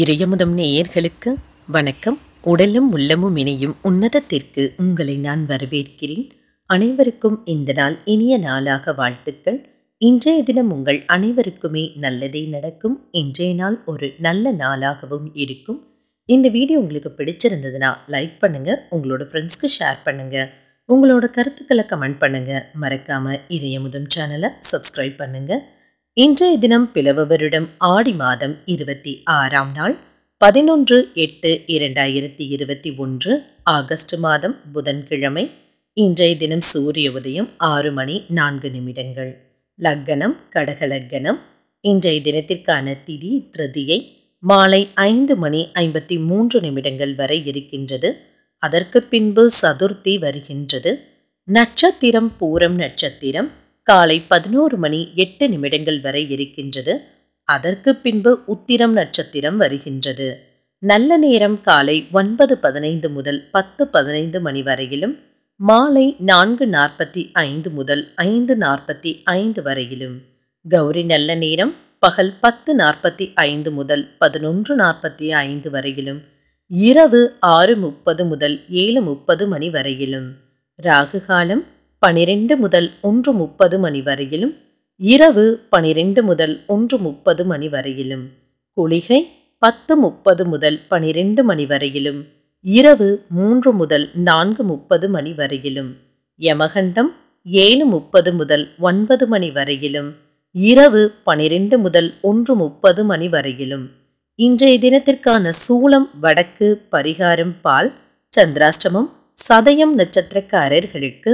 இறையமுதம் நேயர்களுக்கு வணக்கம் உடலும் உள்ளமும் இணையும் உன்னதத்திற்கு உங்களை நான் வரவேற்கிறேன் அனைவருக்கும் இந்த நாள் இனிய நாளாக வாழ்த்துக்கள் இன்றைய தினம் உங்கள் அனைவருக்குமே நல்லதே நடக்கும் இன்றைய நாள் ஒரு நல்ல நாளாகவும் இருக்கும் இந்த வீடியோ உங்களுக்கு பிடிச்சிருந்ததுன்னா லைக் பண்ணுங்கள் உங்களோட ஃப்ரெண்ட்ஸ்க்கு ஷேர் பண்ணுங்கள் உங்களோட கருத்துக்களை கமெண்ட் பண்ணுங்கள் மறக்காமல் இறையமுதம் சேனலை சப்ஸ்கிரைப் பண்ணுங்கள் இன்றைய தினம் பிளவவரிடம் ஆடி மாதம் இருபத்தி ஆறாம் நாள் பதினொன்று எட்டு இரண்டாயிரத்தி இருபத்தி ஒன்று ஆகஸ்ட் மாதம் புதன்கிழமை இன்றைய தினம் சூரிய உதயம் ஆறு மணி நான்கு நிமிடங்கள் லக்கணம் கடகலக்கணம் இன்றைய தினத்திற்கான திதி திருதியை மாலை ஐந்து மணி ஐம்பத்தி மூன்று நிமிடங்கள் வரை இருக்கின்றது அதற்கு பின்பு சதுர்த்தி வருகின்றது நட்சத்திரம் பூரம் நட்சத்திரம் காலை பதினோரு மணி எட்டு நிமிடங்கள் வரை இருக்கின்றது அதற்கு பின்பு உத்திரம் நட்சத்திரம் வருகின்றது நல்ல நேரம் காலை ஒன்பது பதினைந்து முதல் பத்து பதினைந்து மணி வரையிலும் மாலை நான்கு நாற்பத்தி ஐந்து முதல் ஐந்து நாற்பத்தி ஐந்து வரையிலும் கௌரி நல்ல நேரம் பகல் பத்து நாற்பத்தி ஐந்து முதல் பதினொன்று நாற்பத்தி ஐந்து வரையிலும் இரவு ஆறு முப்பது முதல் ஏழு முப்பது மணி வரையிலும் ராகு காலம் பனிரெண்டு முதல் ஒன்று முப்பது மணி வரையிலும் இரவு பனிரெண்டு முதல் ஒன்று முப்பது மணி வரையிலும் குளிகை பத்து முப்பது முதல் பனிரெண்டு மணி வரையிலும் இரவு மூன்று முதல் நான்கு முப்பது மணி வரையிலும் யமகண்டம் ஏழு முப்பது முதல் ஒன்பது மணி வரையிலும் இரவு பனிரெண்டு முதல் ஒன்று முப்பது மணி வரையிலும் இன்றைய தினத்திற்கான சூளம் வடக்கு பரிகாரம் பால் சந்திராஷ்டமம் சதயம் நட்சத்திரக்காரர்களுக்கு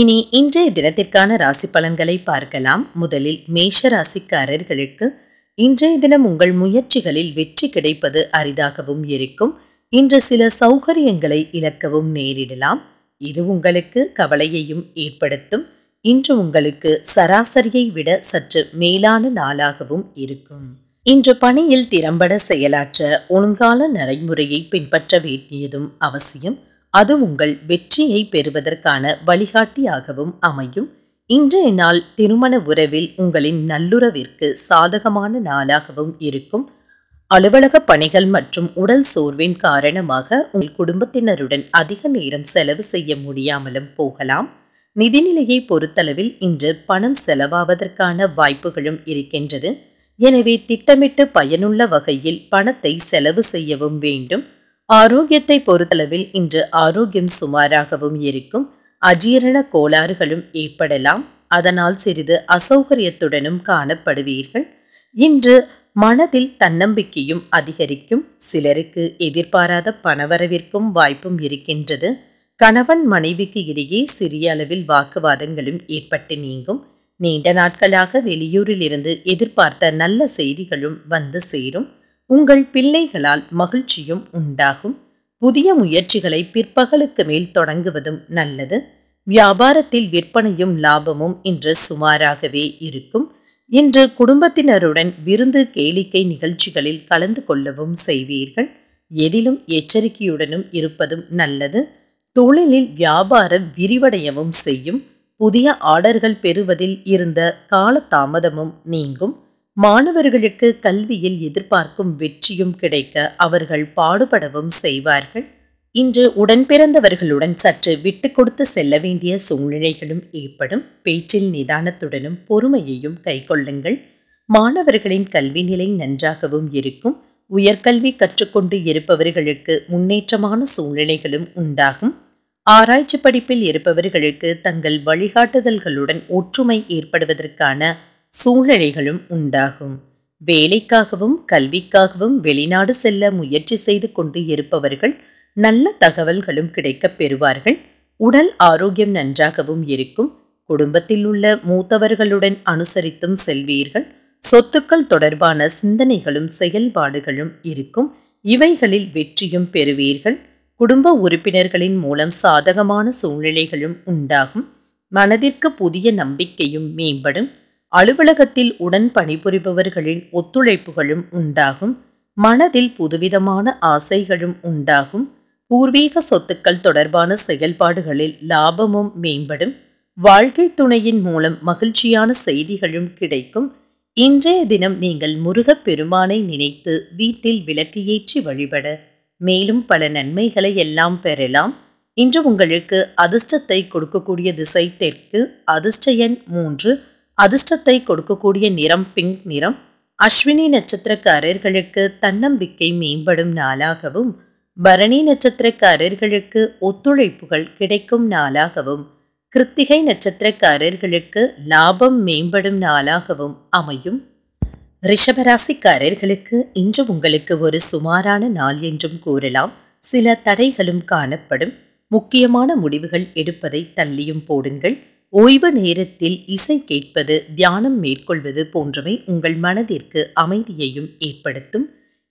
இனி இன்றைய தினத்திற்கான ராசி பலன்களை பார்க்கலாம் முதலில் மேஷ ராசிக்காரர்களுக்கு இன்றைய தினம் உங்கள் முயற்சிகளில் வெற்றி கிடைப்பது அரிதாகவும் இருக்கும் இன்று சில சௌகரியங்களை இழக்கவும் நேரிடலாம் இது உங்களுக்கு கவலையையும் ஏற்படுத்தும் இன்று உங்களுக்கு சராசரியை விட சற்று மேலான நாளாகவும் இருக்கும் இன்று பணியில் திறம்பட செயலாற்ற ஒழுங்கான நடைமுறையை பின்பற்ற வேண்டியதும் அவசியம் அது உங்கள் வெற்றியை பெறுவதற்கான வழிகாட்டியாகவும் அமையும் இன்றைய நாள் திருமண உறவில் உங்களின் நல்லுறவிற்கு சாதகமான நாளாகவும் இருக்கும் அலுவலக பணிகள் மற்றும் உடல் சோர்வின் காரணமாக உங்கள் குடும்பத்தினருடன் அதிக நேரம் செலவு செய்ய முடியாமலும் போகலாம் நிதிநிலையை பொறுத்தளவில் இன்று பணம் செலவாவதற்கான வாய்ப்புகளும் இருக்கின்றது எனவே திட்டமிட்டு பயனுள்ள வகையில் பணத்தை செலவு செய்யவும் வேண்டும் ஆரோக்கியத்தை பொறுத்தளவில் இன்று ஆரோக்கியம் சுமாராகவும் இருக்கும் அஜீரண கோளாறுகளும் ஏற்படலாம் அதனால் சிறிது அசௌகரியத்துடனும் காணப்படுவீர்கள் இன்று மனதில் தன்னம்பிக்கையும் அதிகரிக்கும் சிலருக்கு எதிர்பாராத பணவரவிற்கும் வாய்ப்பும் இருக்கின்றது கணவன் மனைவிக்கு இடையே சிறிய அளவில் வாக்குவாதங்களும் ஏற்பட்டு நீங்கும் நீண்ட நாட்களாக வெளியூரில் இருந்து எதிர்பார்த்த நல்ல செய்திகளும் வந்து சேரும் உங்கள் பிள்ளைகளால் மகிழ்ச்சியும் உண்டாகும் புதிய முயற்சிகளை பிற்பகலுக்கு மேல் தொடங்குவதும் நல்லது வியாபாரத்தில் விற்பனையும் லாபமும் இன்று சுமாராகவே இருக்கும் இன்று குடும்பத்தினருடன் விருந்து கேளிக்கை நிகழ்ச்சிகளில் கலந்து கொள்ளவும் செய்வீர்கள் எதிலும் எச்சரிக்கையுடனும் இருப்பதும் நல்லது தொழிலில் வியாபாரம் விரிவடையவும் செய்யும் புதிய ஆர்டர்கள் பெறுவதில் இருந்த காலதாமதமும் நீங்கும் மாணவர்களுக்கு கல்வியில் எதிர்பார்க்கும் வெற்றியும் கிடைக்க அவர்கள் பாடுபடவும் செய்வார்கள் இன்று உடன்பிறந்தவர்களுடன் சற்று விட்டு கொடுத்து செல்ல வேண்டிய சூழ்நிலைகளும் ஏற்படும் பேச்சில் நிதானத்துடனும் பொறுமையையும் கைக்கொள்ளுங்கள் மாணவர்களின் கல்வி நிலை நன்றாகவும் இருக்கும் உயர்கல்வி கற்றுக்கொண்டு இருப்பவர்களுக்கு முன்னேற்றமான சூழ்நிலைகளும் உண்டாகும் ஆராய்ச்சி படிப்பில் இருப்பவர்களுக்கு தங்கள் வழிகாட்டுதல்களுடன் ஒற்றுமை ஏற்படுவதற்கான சூழ்நிலைகளும் உண்டாகும் வேலைக்காகவும் கல்விக்காகவும் வெளிநாடு செல்ல முயற்சி செய்து கொண்டு இருப்பவர்கள் நல்ல தகவல்களும் கிடைக்கப் பெறுவார்கள் உடல் ஆரோக்கியம் நன்றாகவும் இருக்கும் குடும்பத்தில் உள்ள மூத்தவர்களுடன் அனுசரித்தும் செல்வீர்கள் சொத்துக்கள் தொடர்பான சிந்தனைகளும் செயல்பாடுகளும் இருக்கும் இவைகளில் வெற்றியும் பெறுவீர்கள் குடும்ப உறுப்பினர்களின் மூலம் சாதகமான சூழ்நிலைகளும் உண்டாகும் மனதிற்கு புதிய நம்பிக்கையும் மேம்படும் அலுவலகத்தில் உடன் பணிபுரிபவர்களின் ஒத்துழைப்புகளும் உண்டாகும் மனதில் புதுவிதமான ஆசைகளும் உண்டாகும் பூர்வீக சொத்துக்கள் தொடர்பான செயல்பாடுகளில் லாபமும் மேம்படும் வாழ்க்கை துணையின் மூலம் மகிழ்ச்சியான செய்திகளும் கிடைக்கும் இன்றைய தினம் நீங்கள் முருகப் பெருமானை நினைத்து வீட்டில் விளக்கு ஏற்றி வழிபட மேலும் பல நன்மைகளை எல்லாம் பெறலாம் இன்று உங்களுக்கு அதிர்ஷ்டத்தை கொடுக்கக்கூடிய திசை தெற்கு அதிர்ஷ்ட எண் மூன்று அதிர்ஷ்டத்தை கொடுக்கக்கூடிய நிறம் பிங்க் நிறம் அஸ்வினி நட்சத்திரக்காரர்களுக்கு தன்னம்பிக்கை மேம்படும் நாளாகவும் பரணி நட்சத்திரக்காரர்களுக்கு ஒத்துழைப்புகள் கிடைக்கும் நாளாகவும் கிருத்திகை நட்சத்திரக்காரர்களுக்கு லாபம் மேம்படும் நாளாகவும் அமையும் ரிஷபராசிக்காரர்களுக்கு இன்று உங்களுக்கு ஒரு சுமாரான நாள் என்றும் கூறலாம் சில தடைகளும் காணப்படும் முக்கியமான முடிவுகள் எடுப்பதை தள்ளியும் போடுங்கள் ஓய்வு நேரத்தில் இசை கேட்பது தியானம் மேற்கொள்வது போன்றவை உங்கள் மனதிற்கு அமைதியையும் ஏற்படுத்தும்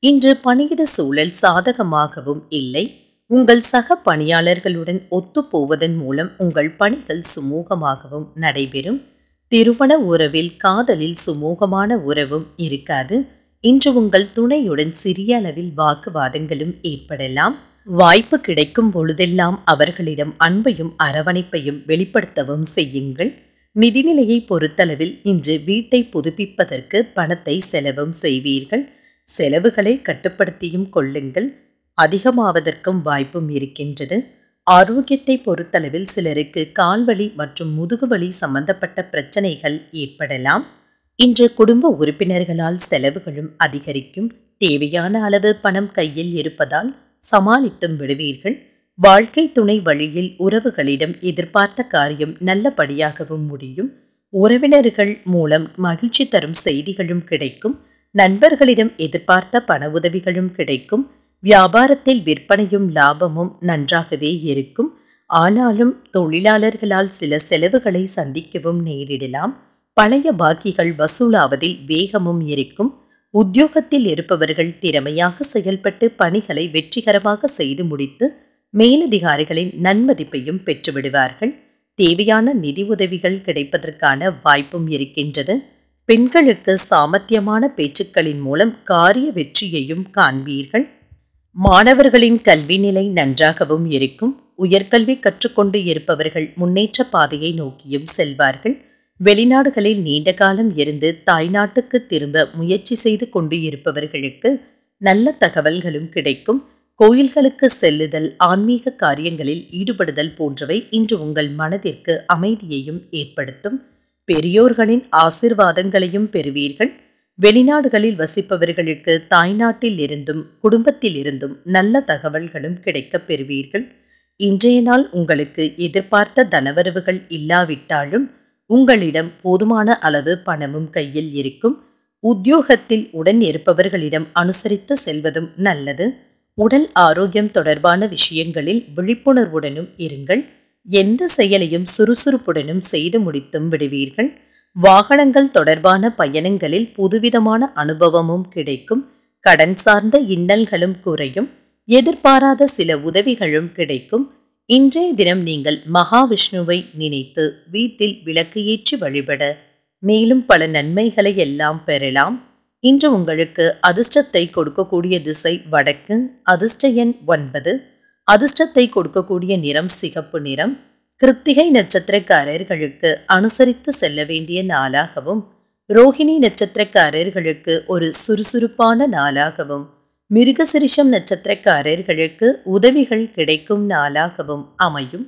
இன்று பணியிட சூழல் சாதகமாகவும் இல்லை உங்கள் சக பணியாளர்களுடன் ஒத்துப்போவதன் மூலம் உங்கள் பணிகள் சுமூகமாகவும் நடைபெறும் திருமண உறவில் காதலில் சுமூகமான உறவும் இருக்காது இன்று உங்கள் துணையுடன் சிறிய அளவில் வாக்குவாதங்களும் ஏற்படலாம் வாய்ப்பு கிடைக்கும் பொழுதெல்லாம் அவர்களிடம் அன்பையும் அரவணைப்பையும் வெளிப்படுத்தவும் செய்யுங்கள் நிதிநிலையை பொறுத்தளவில் இன்று வீட்டை புதுப்பிப்பதற்கு பணத்தை செலவும் செய்வீர்கள் செலவுகளை கட்டுப்படுத்தியும் கொள்ளுங்கள் அதிகமாவதற்கும் வாய்ப்பும் இருக்கின்றது ஆரோக்கியத்தை பொறுத்தளவில் சிலருக்கு கால்வழி மற்றும் முதுகுவலி சம்பந்தப்பட்ட பிரச்சனைகள் ஏற்படலாம் இன்று குடும்ப உறுப்பினர்களால் செலவுகளும் அதிகரிக்கும் தேவையான அளவு பணம் கையில் இருப்பதால் சமாளித்தும் விடுவீர்கள் வாழ்க்கை துணை வழியில் உறவுகளிடம் எதிர்பார்த்த காரியம் நல்லபடியாகவும் முடியும் உறவினர்கள் மூலம் மகிழ்ச்சி தரும் செய்திகளும் கிடைக்கும் நண்பர்களிடம் எதிர்பார்த்த பண உதவிகளும் கிடைக்கும் வியாபாரத்தில் விற்பனையும் லாபமும் நன்றாகவே இருக்கும் ஆனாலும் தொழிலாளர்களால் சில செலவுகளை சந்திக்கவும் நேரிடலாம் பழைய பாக்கிகள் வசூலாவதில் வேகமும் இருக்கும் உத்தியோகத்தில் இருப்பவர்கள் திறமையாக செயல்பட்டு பணிகளை வெற்றிகரமாக செய்து முடித்து மேலதிகாரிகளின் நன்மதிப்பையும் பெற்றுவிடுவார்கள் தேவையான நிதி உதவிகள் கிடைப்பதற்கான வாய்ப்பும் இருக்கின்றது பெண்களுக்கு சாமர்த்தியமான பேச்சுக்களின் மூலம் காரிய வெற்றியையும் காண்பீர்கள் மாணவர்களின் கல்வி நிலை நன்றாகவும் இருக்கும் உயர்கல்வி கற்றுக்கொண்டு இருப்பவர்கள் முன்னேற்ற பாதையை நோக்கியும் செல்வார்கள் வெளிநாடுகளில் நீண்ட காலம் இருந்து தாய்நாட்டுக்கு திரும்ப முயற்சி செய்து கொண்டு இருப்பவர்களுக்கு நல்ல தகவல்களும் கிடைக்கும் கோயில்களுக்கு செல்லுதல் ஆன்மீக காரியங்களில் ஈடுபடுதல் போன்றவை இன்று உங்கள் மனதிற்கு அமைதியையும் ஏற்படுத்தும் பெரியோர்களின் ஆசிர்வாதங்களையும் பெறுவீர்கள் வெளிநாடுகளில் வசிப்பவர்களுக்கு தாய்நாட்டில் இருந்தும் குடும்பத்தில் இருந்தும் நல்ல தகவல்களும் கிடைக்கப் பெறுவீர்கள் இன்றைய நாள் உங்களுக்கு எதிர்பார்த்த தனவரவுகள் இல்லாவிட்டாலும் உங்களிடம் போதுமான அளவு பணமும் கையில் இருக்கும் உத்தியோகத்தில் உடன் இருப்பவர்களிடம் அனுசரித்து செல்வதும் நல்லது உடல் ஆரோக்கியம் தொடர்பான விஷயங்களில் விழிப்புணர்வுடனும் இருங்கள் எந்த செயலையும் சுறுசுறுப்புடனும் செய்து முடித்தும் விடுவீர்கள் வாகனங்கள் தொடர்பான பயணங்களில் புதுவிதமான அனுபவமும் கிடைக்கும் கடன் சார்ந்த இன்னல்களும் குறையும் எதிர்பாராத சில உதவிகளும் கிடைக்கும் இன்றைய தினம் நீங்கள் மகாவிஷ்ணுவை நினைத்து வீட்டில் விளக்கு ஏற்றி வழிபட மேலும் பல நன்மைகளை எல்லாம் பெறலாம் இன்று உங்களுக்கு அதிர்ஷ்டத்தை கொடுக்கக்கூடிய திசை வடக்கு அதிர்ஷ்ட எண் ஒன்பது அதிர்ஷ்டத்தை கொடுக்கக்கூடிய நிறம் சிகப்பு நிறம் கிருத்திகை நட்சத்திரக்காரர்களுக்கு அனுசரித்து செல்ல வேண்டிய நாளாகவும் ரோஹிணி நட்சத்திரக்காரர்களுக்கு ஒரு சுறுசுறுப்பான நாளாகவும் மிருகசிரிஷம் நட்சத்திரக்காரர்களுக்கு உதவிகள் கிடைக்கும் நாளாகவும் அமையும்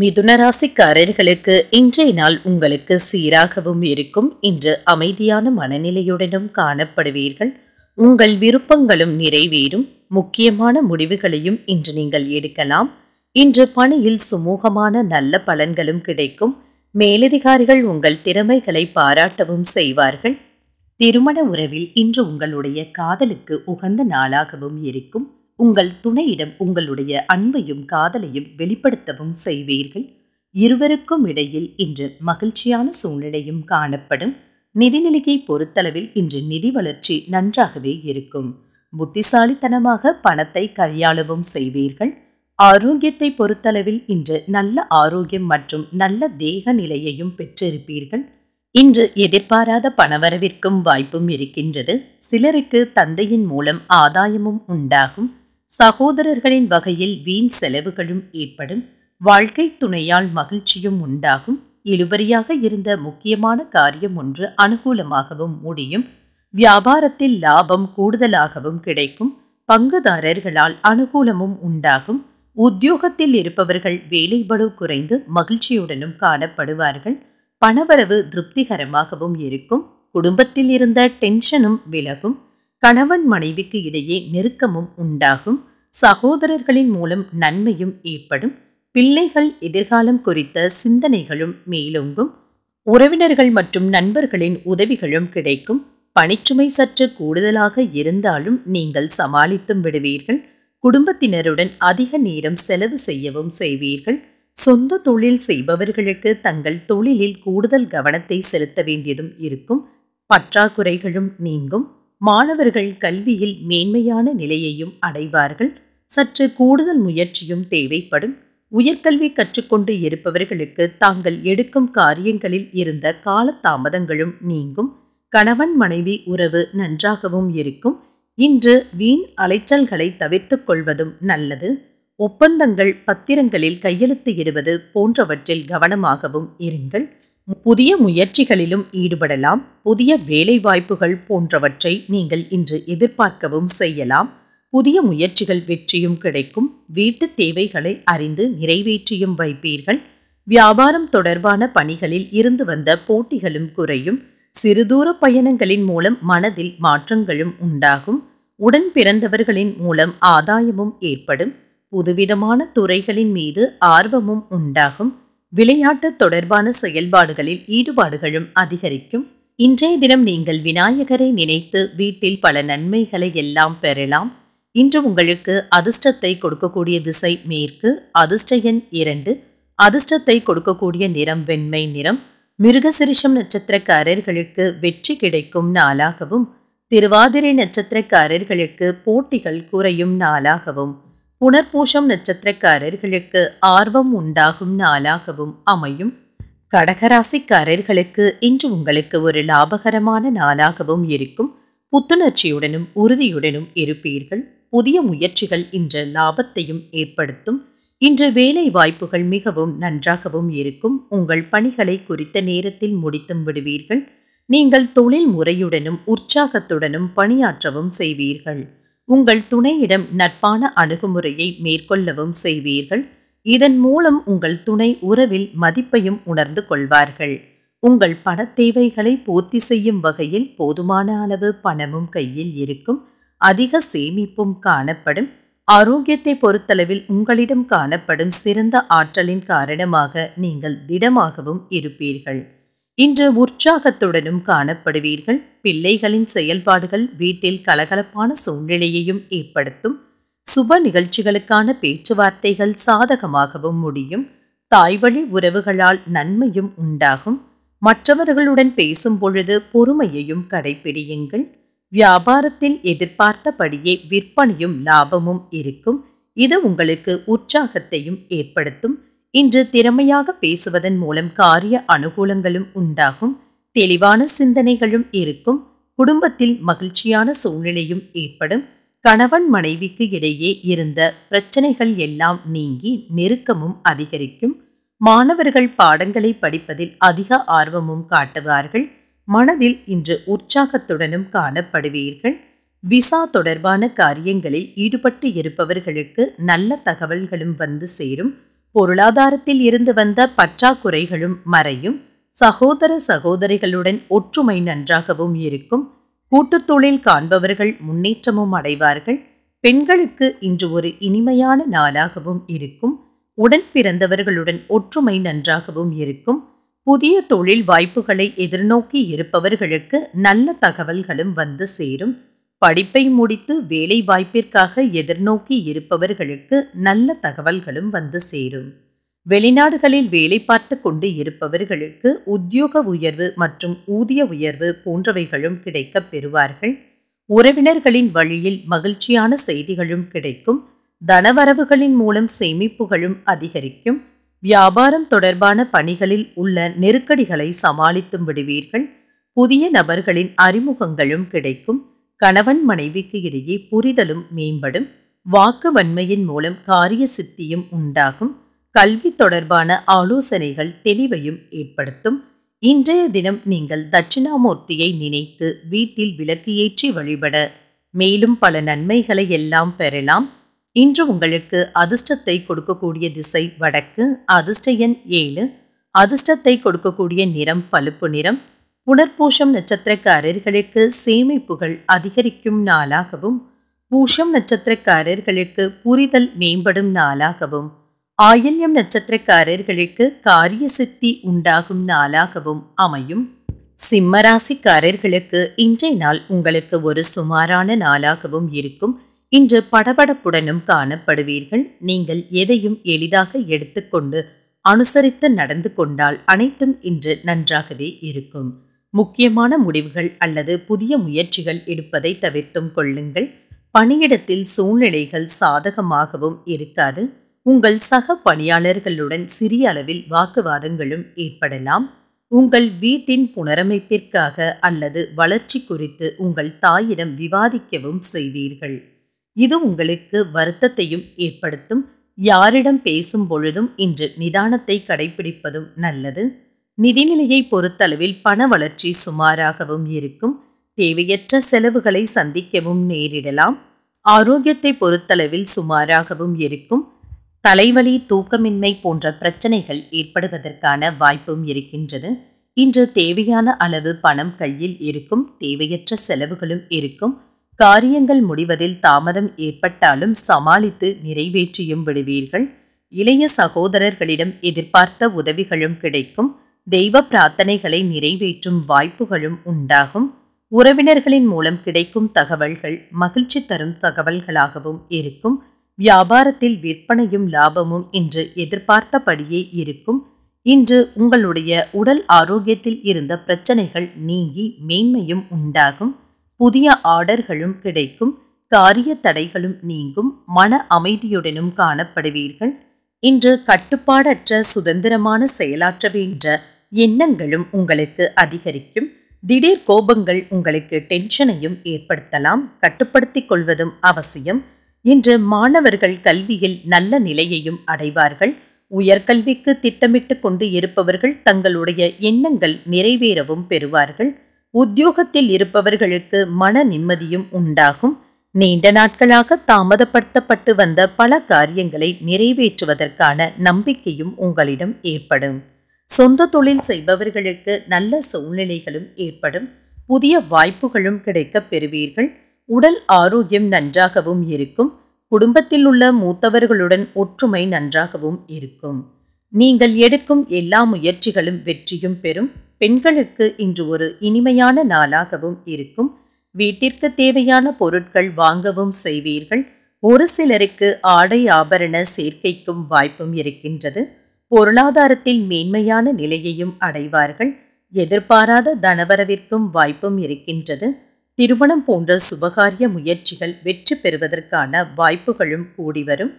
மிதுனராசிக்காரர்களுக்கு இன்றைய நாள் உங்களுக்கு சீராகவும் இருக்கும் இன்று அமைதியான மனநிலையுடனும் காணப்படுவீர்கள் உங்கள் விருப்பங்களும் நிறைவேறும் முக்கியமான முடிவுகளையும் இன்று நீங்கள் எடுக்கலாம் இன்று பணியில் சுமூகமான நல்ல பலன்களும் கிடைக்கும் மேலதிகாரிகள் உங்கள் திறமைகளை பாராட்டவும் செய்வார்கள் திருமண உறவில் இன்று உங்களுடைய காதலுக்கு உகந்த நாளாகவும் இருக்கும் உங்கள் துணையிடம் உங்களுடைய அன்பையும் காதலையும் வெளிப்படுத்தவும் செய்வீர்கள் இருவருக்கும் இடையில் இன்று மகிழ்ச்சியான சூழ்நிலையும் காணப்படும் நிதிநிலையை பொறுத்தளவில் இன்று நிதி வளர்ச்சி நன்றாகவே இருக்கும் புத்திசாலித்தனமாக பணத்தை கையாளவும் செய்வீர்கள் ஆரோக்கியத்தை பொறுத்தளவில் இன்று நல்ல ஆரோக்கியம் மற்றும் நல்ல தேக நிலையையும் பெற்றிருப்பீர்கள் இன்று எதிர்பாராத பணவரவிற்கும் வாய்ப்பும் இருக்கின்றது சிலருக்கு தந்தையின் மூலம் ஆதாயமும் உண்டாகும் சகோதரர்களின் வகையில் வீண் செலவுகளும் ஏற்படும் வாழ்க்கை துணையால் மகிழ்ச்சியும் உண்டாகும் இழுபறியாக இருந்த முக்கியமான காரியம் ஒன்று அனுகூலமாகவும் முடியும் வியாபாரத்தில் லாபம் கூடுதலாகவும் கிடைக்கும் பங்குதாரர்களால் அனுகூலமும் உண்டாகும் உத்தியோகத்தில் இருப்பவர்கள் வேலைபடு குறைந்து மகிழ்ச்சியுடனும் காணப்படுவார்கள் பணவரவு திருப்திகரமாகவும் இருக்கும் குடும்பத்தில் இருந்த டென்ஷனும் விலகும் கணவன் மனைவிக்கு இடையே நெருக்கமும் உண்டாகும் சகோதரர்களின் மூலம் நன்மையும் ஏற்படும் பிள்ளைகள் எதிர்காலம் குறித்த சிந்தனைகளும் மேலோங்கும் உறவினர்கள் மற்றும் நண்பர்களின் உதவிகளும் கிடைக்கும் பணிச்சுமை சற்று கூடுதலாக இருந்தாலும் நீங்கள் சமாளித்தும் விடுவீர்கள் குடும்பத்தினருடன் அதிக நேரம் செலவு செய்யவும் செய்வீர்கள் சொந்த தொழில் செய்பவர்களுக்கு தங்கள் தொழிலில் கூடுதல் கவனத்தை செலுத்த வேண்டியதும் இருக்கும் பற்றாக்குறைகளும் நீங்கும் மாணவர்கள் கல்வியில் மேன்மையான நிலையையும் அடைவார்கள் சற்று கூடுதல் முயற்சியும் தேவைப்படும் உயர்கல்வி கற்றுக்கொண்டு இருப்பவர்களுக்கு தாங்கள் எடுக்கும் காரியங்களில் இருந்த காலதாமதங்களும் நீங்கும் கணவன் மனைவி உறவு நன்றாகவும் இருக்கும் இன்று வீண் அலைச்சல்களை தவிர்த்து கொள்வதும் நல்லது ஒப்பந்தங்கள் பத்திரங்களில் கையெழுத்து இடுவது போன்றவற்றில் கவனமாகவும் இருங்கள் புதிய முயற்சிகளிலும் ஈடுபடலாம் புதிய வேலைவாய்ப்புகள் போன்றவற்றை நீங்கள் இன்று எதிர்பார்க்கவும் செய்யலாம் புதிய முயற்சிகள் வெற்றியும் கிடைக்கும் வீட்டு தேவைகளை அறிந்து நிறைவேற்றியும் வைப்பீர்கள் வியாபாரம் தொடர்பான பணிகளில் இருந்து வந்த போட்டிகளும் குறையும் சிறுதூர பயணங்களின் மூலம் மனதில் மாற்றங்களும் உண்டாகும் உடன் பிறந்தவர்களின் மூலம் ஆதாயமும் ஏற்படும் புதுவிதமான துறைகளின் மீது ஆர்வமும் உண்டாகும் விளையாட்டு தொடர்பான செயல்பாடுகளில் ஈடுபாடுகளும் அதிகரிக்கும் இன்றைய தினம் நீங்கள் விநாயகரை நினைத்து வீட்டில் பல நன்மைகளை எல்லாம் பெறலாம் இன்று உங்களுக்கு அதிர்ஷ்டத்தை கொடுக்கக்கூடிய திசை மேற்கு அதிர்ஷ்ட எண் இரண்டு அதிர்ஷ்டத்தை கொடுக்கக்கூடிய நிறம் வெண்மை நிறம் மிருகசிரிஷம் நட்சத்திரக்காரர்களுக்கு வெற்றி கிடைக்கும் நாளாகவும் திருவாதிரை நட்சத்திரக்காரர்களுக்கு போட்டிகள் குறையும் நாளாகவும் புனர்பூஷம் நட்சத்திரக்காரர்களுக்கு ஆர்வம் உண்டாகும் நாளாகவும் அமையும் கடகராசிக்காரர்களுக்கு இன்று உங்களுக்கு ஒரு லாபகரமான நாளாகவும் இருக்கும் புத்துணர்ச்சியுடனும் உறுதியுடனும் இருப்பீர்கள் புதிய முயற்சிகள் இன்று லாபத்தையும் ஏற்படுத்தும் இன்று வேலை வாய்ப்புகள் மிகவும் நன்றாகவும் இருக்கும் உங்கள் பணிகளை குறித்த நேரத்தில் முடித்தும் விடுவீர்கள் நீங்கள் தொழில் முறையுடனும் உற்சாகத்துடனும் பணியாற்றவும் செய்வீர்கள் உங்கள் துணையிடம் நட்பான அணுகுமுறையை மேற்கொள்ளவும் செய்வீர்கள் இதன் மூலம் உங்கள் துணை உறவில் மதிப்பையும் உணர்ந்து கொள்வார்கள் உங்கள் பண தேவைகளை பூர்த்தி செய்யும் வகையில் போதுமான அளவு பணமும் கையில் இருக்கும் அதிக சேமிப்பும் காணப்படும் ஆரோக்கியத்தை பொறுத்தளவில் உங்களிடம் காணப்படும் சிறந்த ஆற்றலின் காரணமாக நீங்கள் திடமாகவும் இருப்பீர்கள் இன்று உற்சாகத்துடனும் காணப்படுவீர்கள் பிள்ளைகளின் செயல்பாடுகள் வீட்டில் கலகலப்பான சூழ்நிலையையும் ஏற்படுத்தும் சுப நிகழ்ச்சிகளுக்கான பேச்சுவார்த்தைகள் சாதகமாகவும் முடியும் தாய்வழி உறவுகளால் நன்மையும் உண்டாகும் மற்றவர்களுடன் பேசும் பொழுது பொறுமையையும் கடைபிடியுங்கள் வியாபாரத்தில் எதிர்பார்த்தபடியே விற்பனையும் லாபமும் இருக்கும் இது உங்களுக்கு உற்சாகத்தையும் ஏற்படுத்தும் இன்று திறமையாக பேசுவதன் மூலம் காரிய அனுகூலங்களும் உண்டாகும் தெளிவான சிந்தனைகளும் இருக்கும் குடும்பத்தில் மகிழ்ச்சியான சூழ்நிலையும் ஏற்படும் கணவன் மனைவிக்கு இடையே இருந்த பிரச்சனைகள் எல்லாம் நீங்கி நெருக்கமும் அதிகரிக்கும் மாணவர்கள் பாடங்களை படிப்பதில் அதிக ஆர்வமும் காட்டுவார்கள் மனதில் இன்று உற்சாகத்துடனும் காணப்படுவீர்கள் விசா தொடர்பான காரியங்களில் ஈடுபட்டு இருப்பவர்களுக்கு நல்ல தகவல்களும் வந்து சேரும் பொருளாதாரத்தில் இருந்து வந்த பற்றாக்குறைகளும் மறையும் சகோதர சகோதரிகளுடன் ஒற்றுமை நன்றாகவும் இருக்கும் கூட்டுத் தொழில் காண்பவர்கள் முன்னேற்றமும் அடைவார்கள் பெண்களுக்கு இன்று ஒரு இனிமையான நாளாகவும் இருக்கும் உடன் பிறந்தவர்களுடன் ஒற்றுமை நன்றாகவும் இருக்கும் புதிய தொழில் வாய்ப்புகளை எதிர்நோக்கி இருப்பவர்களுக்கு நல்ல தகவல்களும் வந்து சேரும் படிப்பை முடித்து வேலை வாய்ப்பிற்காக எதிர்நோக்கி இருப்பவர்களுக்கு நல்ல தகவல்களும் வந்து சேரும் வெளிநாடுகளில் வேலை பார்த்து கொண்டு இருப்பவர்களுக்கு உத்தியோக உயர்வு மற்றும் ஊதிய உயர்வு போன்றவைகளும் கிடைக்கப் பெறுவார்கள் உறவினர்களின் வழியில் மகிழ்ச்சியான செய்திகளும் கிடைக்கும் தனவரவுகளின் மூலம் சேமிப்புகளும் அதிகரிக்கும் வியாபாரம் தொடர்பான பணிகளில் உள்ள நெருக்கடிகளை சமாளித்தும் விடுவீர்கள் புதிய நபர்களின் அறிமுகங்களும் கிடைக்கும் கணவன் மனைவிக்கு இடையே புரிதலும் மேம்படும் வாக்கு வன்மையின் மூலம் காரிய சித்தியும் உண்டாகும் கல்வி தொடர்பான ஆலோசனைகள் தெளிவையும் ஏற்படுத்தும் இன்றைய தினம் நீங்கள் தட்சிணாமூர்த்தியை நினைத்து வீட்டில் விளக்கு ஏற்றி வழிபட மேலும் பல நன்மைகளை எல்லாம் பெறலாம் இன்று உங்களுக்கு அதிர்ஷ்டத்தை கொடுக்கக்கூடிய திசை வடக்கு அதிர்ஷ்ட எண் ஏழு அதிர்ஷ்டத்தை கொடுக்கக்கூடிய நிறம் பழுப்பு நிறம் புனர்பூஷம் நட்சத்திரக்காரர்களுக்கு சேமிப்புகள் அதிகரிக்கும் நாளாகவும் பூஷம் நட்சத்திரக்காரர்களுக்கு புரிதல் மேம்படும் நாளாகவும் ஆயில்யம் நட்சத்திரக்காரர்களுக்கு காரிய சித்தி உண்டாகும் நாளாகவும் அமையும் சிம்மராசிக்காரர்களுக்கு இன்றைய நாள் உங்களுக்கு ஒரு சுமாரான நாளாகவும் இருக்கும் இன்று படபடப்புடனும் காணப்படுவீர்கள் நீங்கள் எதையும் எளிதாக எடுத்துக்கொண்டு அனுசரித்து நடந்து கொண்டால் அனைத்தும் இன்று நன்றாகவே இருக்கும் முக்கியமான முடிவுகள் அல்லது புதிய முயற்சிகள் எடுப்பதை தவிர்த்தும் கொள்ளுங்கள் பணியிடத்தில் சூழ்நிலைகள் சாதகமாகவும் இருக்காது உங்கள் சக பணியாளர்களுடன் சிறிய அளவில் வாக்குவாதங்களும் ஏற்படலாம் உங்கள் வீட்டின் புனரமைப்பிற்காக அல்லது வளர்ச்சி குறித்து உங்கள் தாயிடம் விவாதிக்கவும் செய்வீர்கள் இது உங்களுக்கு வருத்தத்தையும் ஏற்படுத்தும் யாரிடம் பேசும் பொழுதும் இன்று நிதானத்தை கடைபிடிப்பதும் நல்லது நிதிநிலையை பொறுத்தளவில் பண வளர்ச்சி சுமாராகவும் இருக்கும் தேவையற்ற செலவுகளை சந்திக்கவும் நேரிடலாம் ஆரோக்கியத்தை பொறுத்தளவில் சுமாராகவும் இருக்கும் தலைவலி தூக்கமின்மை போன்ற பிரச்சனைகள் ஏற்படுவதற்கான வாய்ப்பும் இருக்கின்றது இன்று தேவையான அளவு பணம் கையில் இருக்கும் தேவையற்ற செலவுகளும் இருக்கும் காரியங்கள் முடிவதில் தாமதம் ஏற்பட்டாலும் சமாளித்து நிறைவேற்றியும் விடுவீர்கள் இளைய சகோதரர்களிடம் எதிர்பார்த்த உதவிகளும் கிடைக்கும் தெய்வ பிரார்த்தனைகளை நிறைவேற்றும் வாய்ப்புகளும் உண்டாகும் உறவினர்களின் மூலம் கிடைக்கும் தகவல்கள் மகிழ்ச்சி தரும் தகவல்களாகவும் இருக்கும் வியாபாரத்தில் விற்பனையும் லாபமும் இன்று எதிர்பார்த்தபடியே இருக்கும் இன்று உங்களுடைய உடல் ஆரோக்கியத்தில் இருந்த பிரச்சனைகள் நீங்கி மேன்மையும் உண்டாகும் புதிய ஆர்டர்களும் கிடைக்கும் காரிய தடைகளும் நீங்கும் மன அமைதியுடனும் காணப்படுவீர்கள் இன்று கட்டுப்பாடற்ற சுதந்திரமான செயலாற்ற வேண்ட எண்ணங்களும் உங்களுக்கு அதிகரிக்கும் திடீர் கோபங்கள் உங்களுக்கு டென்ஷனையும் ஏற்படுத்தலாம் கட்டுப்படுத்தி கொள்வதும் அவசியம் இன்று மாணவர்கள் கல்வியில் நல்ல நிலையையும் அடைவார்கள் உயர்கல்விக்கு திட்டமிட்டு கொண்டு இருப்பவர்கள் தங்களுடைய எண்ணங்கள் நிறைவேறவும் பெறுவார்கள் உத்தியோகத்தில் இருப்பவர்களுக்கு மன நிம்மதியும் உண்டாகும் நீண்ட நாட்களாக தாமதப்படுத்தப்பட்டு வந்த பல காரியங்களை நிறைவேற்றுவதற்கான நம்பிக்கையும் உங்களிடம் ஏற்படும் சொந்த தொழில் செய்பவர்களுக்கு நல்ல சூழ்நிலைகளும் ஏற்படும் புதிய வாய்ப்புகளும் கிடைக்க பெறுவீர்கள் உடல் ஆரோக்கியம் நன்றாகவும் இருக்கும் குடும்பத்தில் உள்ள மூத்தவர்களுடன் ஒற்றுமை நன்றாகவும் இருக்கும் நீங்கள் எடுக்கும் எல்லா முயற்சிகளும் வெற்றியும் பெறும் பெண்களுக்கு இன்று ஒரு இனிமையான நாளாகவும் இருக்கும் வீட்டிற்கு தேவையான பொருட்கள் வாங்கவும் செய்வீர்கள் ஒரு சிலருக்கு ஆடை ஆபரண சேர்க்கைக்கும் வாய்ப்பும் இருக்கின்றது பொருளாதாரத்தில் மேன்மையான நிலையையும் அடைவார்கள் எதிர்பாராத தனவரவிற்கும் வாய்ப்பும் இருக்கின்றது திருமணம் போன்ற சுபகாரிய முயற்சிகள் வெற்றி பெறுவதற்கான வாய்ப்புகளும் கூடி வரும்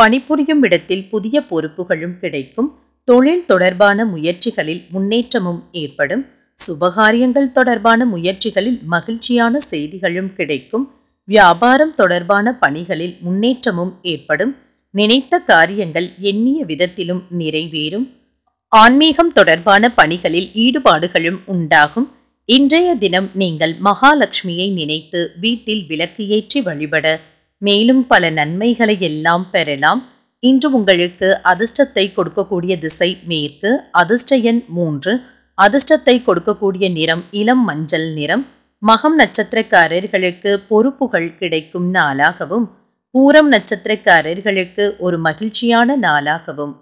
பணிபுரியும் இடத்தில் புதிய பொறுப்புகளும் கிடைக்கும் தொழில் தொடர்பான முயற்சிகளில் முன்னேற்றமும் ஏற்படும் சுபகாரியங்கள் தொடர்பான முயற்சிகளில் மகிழ்ச்சியான செய்திகளும் கிடைக்கும் வியாபாரம் தொடர்பான பணிகளில் முன்னேற்றமும் ஏற்படும் நினைத்த காரியங்கள் எண்ணிய விதத்திலும் நிறைவேறும் ஆன்மீகம் தொடர்பான பணிகளில் ஈடுபாடுகளும் உண்டாகும் இன்றைய தினம் நீங்கள் மகாலட்சுமியை நினைத்து வீட்டில் விளக்கு ஏற்றி வழிபட மேலும் பல நன்மைகளை எல்லாம் பெறலாம் இன்று உங்களுக்கு அதிர்ஷ்டத்தை கொடுக்கக்கூடிய திசை மேற்கு அதிர்ஷ்ட எண் மூன்று அதிர்ஷ்டத்தை கொடுக்கக்கூடிய நிறம் இளம் மஞ்சள் நிறம் மகம் நட்சத்திரக்காரர்களுக்கு பொறுப்புகள் கிடைக்கும் நாளாகவும் பூரம் நட்சத்திரக்காரர்களுக்கு ஒரு மகிழ்ச்சியான நாளாகவும்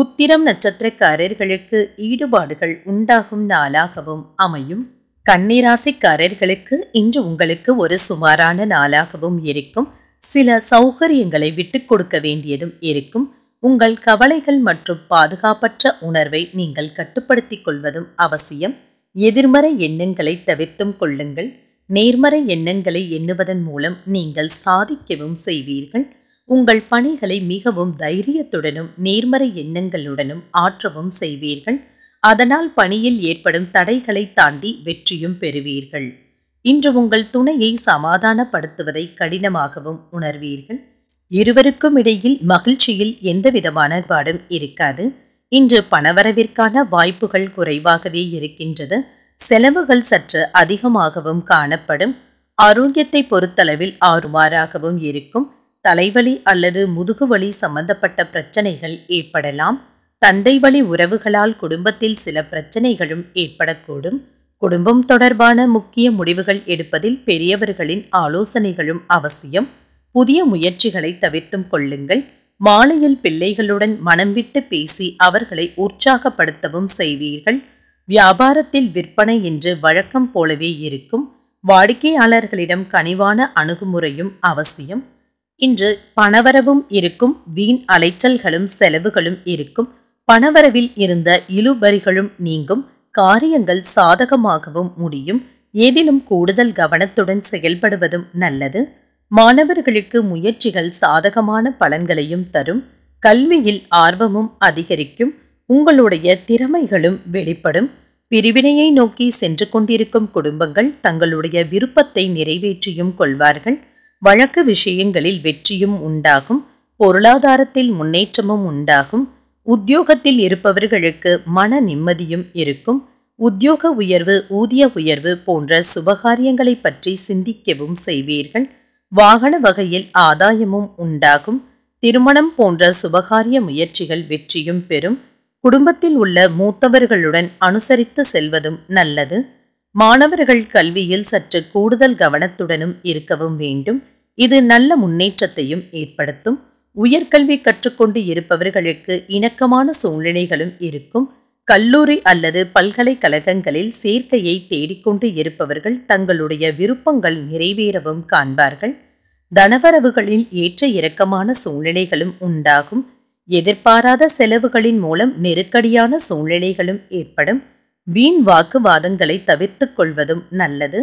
உத்திரம் நட்சத்திரக்காரர்களுக்கு ஈடுபாடுகள் உண்டாகும் நாளாகவும் அமையும் கன்னிராசிக்காரர்களுக்கு இன்று உங்களுக்கு ஒரு சுமாரான நாளாகவும் இருக்கும் சில சௌகரியங்களை விட்டுக் கொடுக்க வேண்டியதும் இருக்கும் உங்கள் கவலைகள் மற்றும் பாதுகாப்பற்ற உணர்வை நீங்கள் கட்டுப்படுத்திக் கொள்வதும் அவசியம் எதிர்மறை எண்ணங்களை தவிர்த்தும் கொள்ளுங்கள் நேர்மறை எண்ணங்களை எண்ணுவதன் மூலம் நீங்கள் சாதிக்கவும் செய்வீர்கள் உங்கள் பணிகளை மிகவும் தைரியத்துடனும் நேர்மறை எண்ணங்களுடனும் ஆற்றவும் செய்வீர்கள் அதனால் பணியில் ஏற்படும் தடைகளை தாண்டி வெற்றியும் பெறுவீர்கள் இன்று உங்கள் துணையை சமாதானப்படுத்துவதை கடினமாகவும் உணர்வீர்கள் இருவருக்கும் இடையில் மகிழ்ச்சியில் எந்தவிதமான பாடும் இருக்காது இன்று பணவரவிற்கான வாய்ப்புகள் குறைவாகவே இருக்கின்றது செலவுகள் சற்று அதிகமாகவும் காணப்படும் ஆரோக்கியத்தை பொறுத்தளவில் ஆறுமாறாகவும் இருக்கும் தலைவலி அல்லது முதுகுவலி சம்பந்தப்பட்ட பிரச்சனைகள் ஏற்படலாம் தந்தை வழி உறவுகளால் குடும்பத்தில் சில பிரச்சனைகளும் ஏற்படக்கூடும் குடும்பம் தொடர்பான முக்கிய முடிவுகள் எடுப்பதில் பெரியவர்களின் ஆலோசனைகளும் அவசியம் புதிய முயற்சிகளை தவிர்த்தும் கொள்ளுங்கள் மாலையில் பிள்ளைகளுடன் மனம் விட்டு பேசி அவர்களை உற்சாகப்படுத்தவும் செய்வீர்கள் வியாபாரத்தில் விற்பனை என்று வழக்கம் போலவே இருக்கும் வாடிக்கையாளர்களிடம் கனிவான அணுகுமுறையும் அவசியம் இன்று பணவரவும் இருக்கும் வீண் அலைச்சல்களும் செலவுகளும் இருக்கும் பணவரவில் இருந்த இழுபறிகளும் நீங்கும் காரியங்கள் சாதகமாகவும் முடியும் ஏதிலும் கூடுதல் கவனத்துடன் செயல்படுவதும் நல்லது மாணவர்களுக்கு முயற்சிகள் சாதகமான பலன்களையும் தரும் கல்வியில் ஆர்வமும் அதிகரிக்கும் உங்களுடைய திறமைகளும் வெளிப்படும் பிரிவினையை நோக்கி சென்று கொண்டிருக்கும் குடும்பங்கள் தங்களுடைய விருப்பத்தை நிறைவேற்றியும் கொள்வார்கள் வழக்கு விஷயங்களில் வெற்றியும் உண்டாகும் பொருளாதாரத்தில் முன்னேற்றமும் உண்டாகும் உத்தியோகத்தில் இருப்பவர்களுக்கு மன நிம்மதியும் இருக்கும் உத்தியோக உயர்வு ஊதிய உயர்வு போன்ற சுபகாரியங்களை பற்றி சிந்திக்கவும் செய்வீர்கள் வாகன வகையில் ஆதாயமும் உண்டாகும் திருமணம் போன்ற சுபகாரிய முயற்சிகள் வெற்றியும் பெறும் குடும்பத்தில் உள்ள மூத்தவர்களுடன் அனுசரித்து செல்வதும் நல்லது மாணவர்கள் கல்வியில் சற்று கூடுதல் கவனத்துடனும் இருக்கவும் வேண்டும் இது நல்ல முன்னேற்றத்தையும் ஏற்படுத்தும் உயர்கல்வி கற்றுக்கொண்டு இருப்பவர்களுக்கு இணக்கமான சூழ்நிலைகளும் இருக்கும் கல்லூரி அல்லது பல்கலைக்கழகங்களில் சேர்க்கையை தேடிக்கொண்டு இருப்பவர்கள் தங்களுடைய விருப்பங்கள் நிறைவேறவும் காண்பார்கள் தனவரவுகளில் ஏற்ற இறக்கமான சூழ்நிலைகளும் உண்டாகும் எதிர்பாராத செலவுகளின் மூலம் நெருக்கடியான சூழ்நிலைகளும் ஏற்படும் வீண் வாக்குவாதங்களை தவிர்த்து கொள்வதும் நல்லது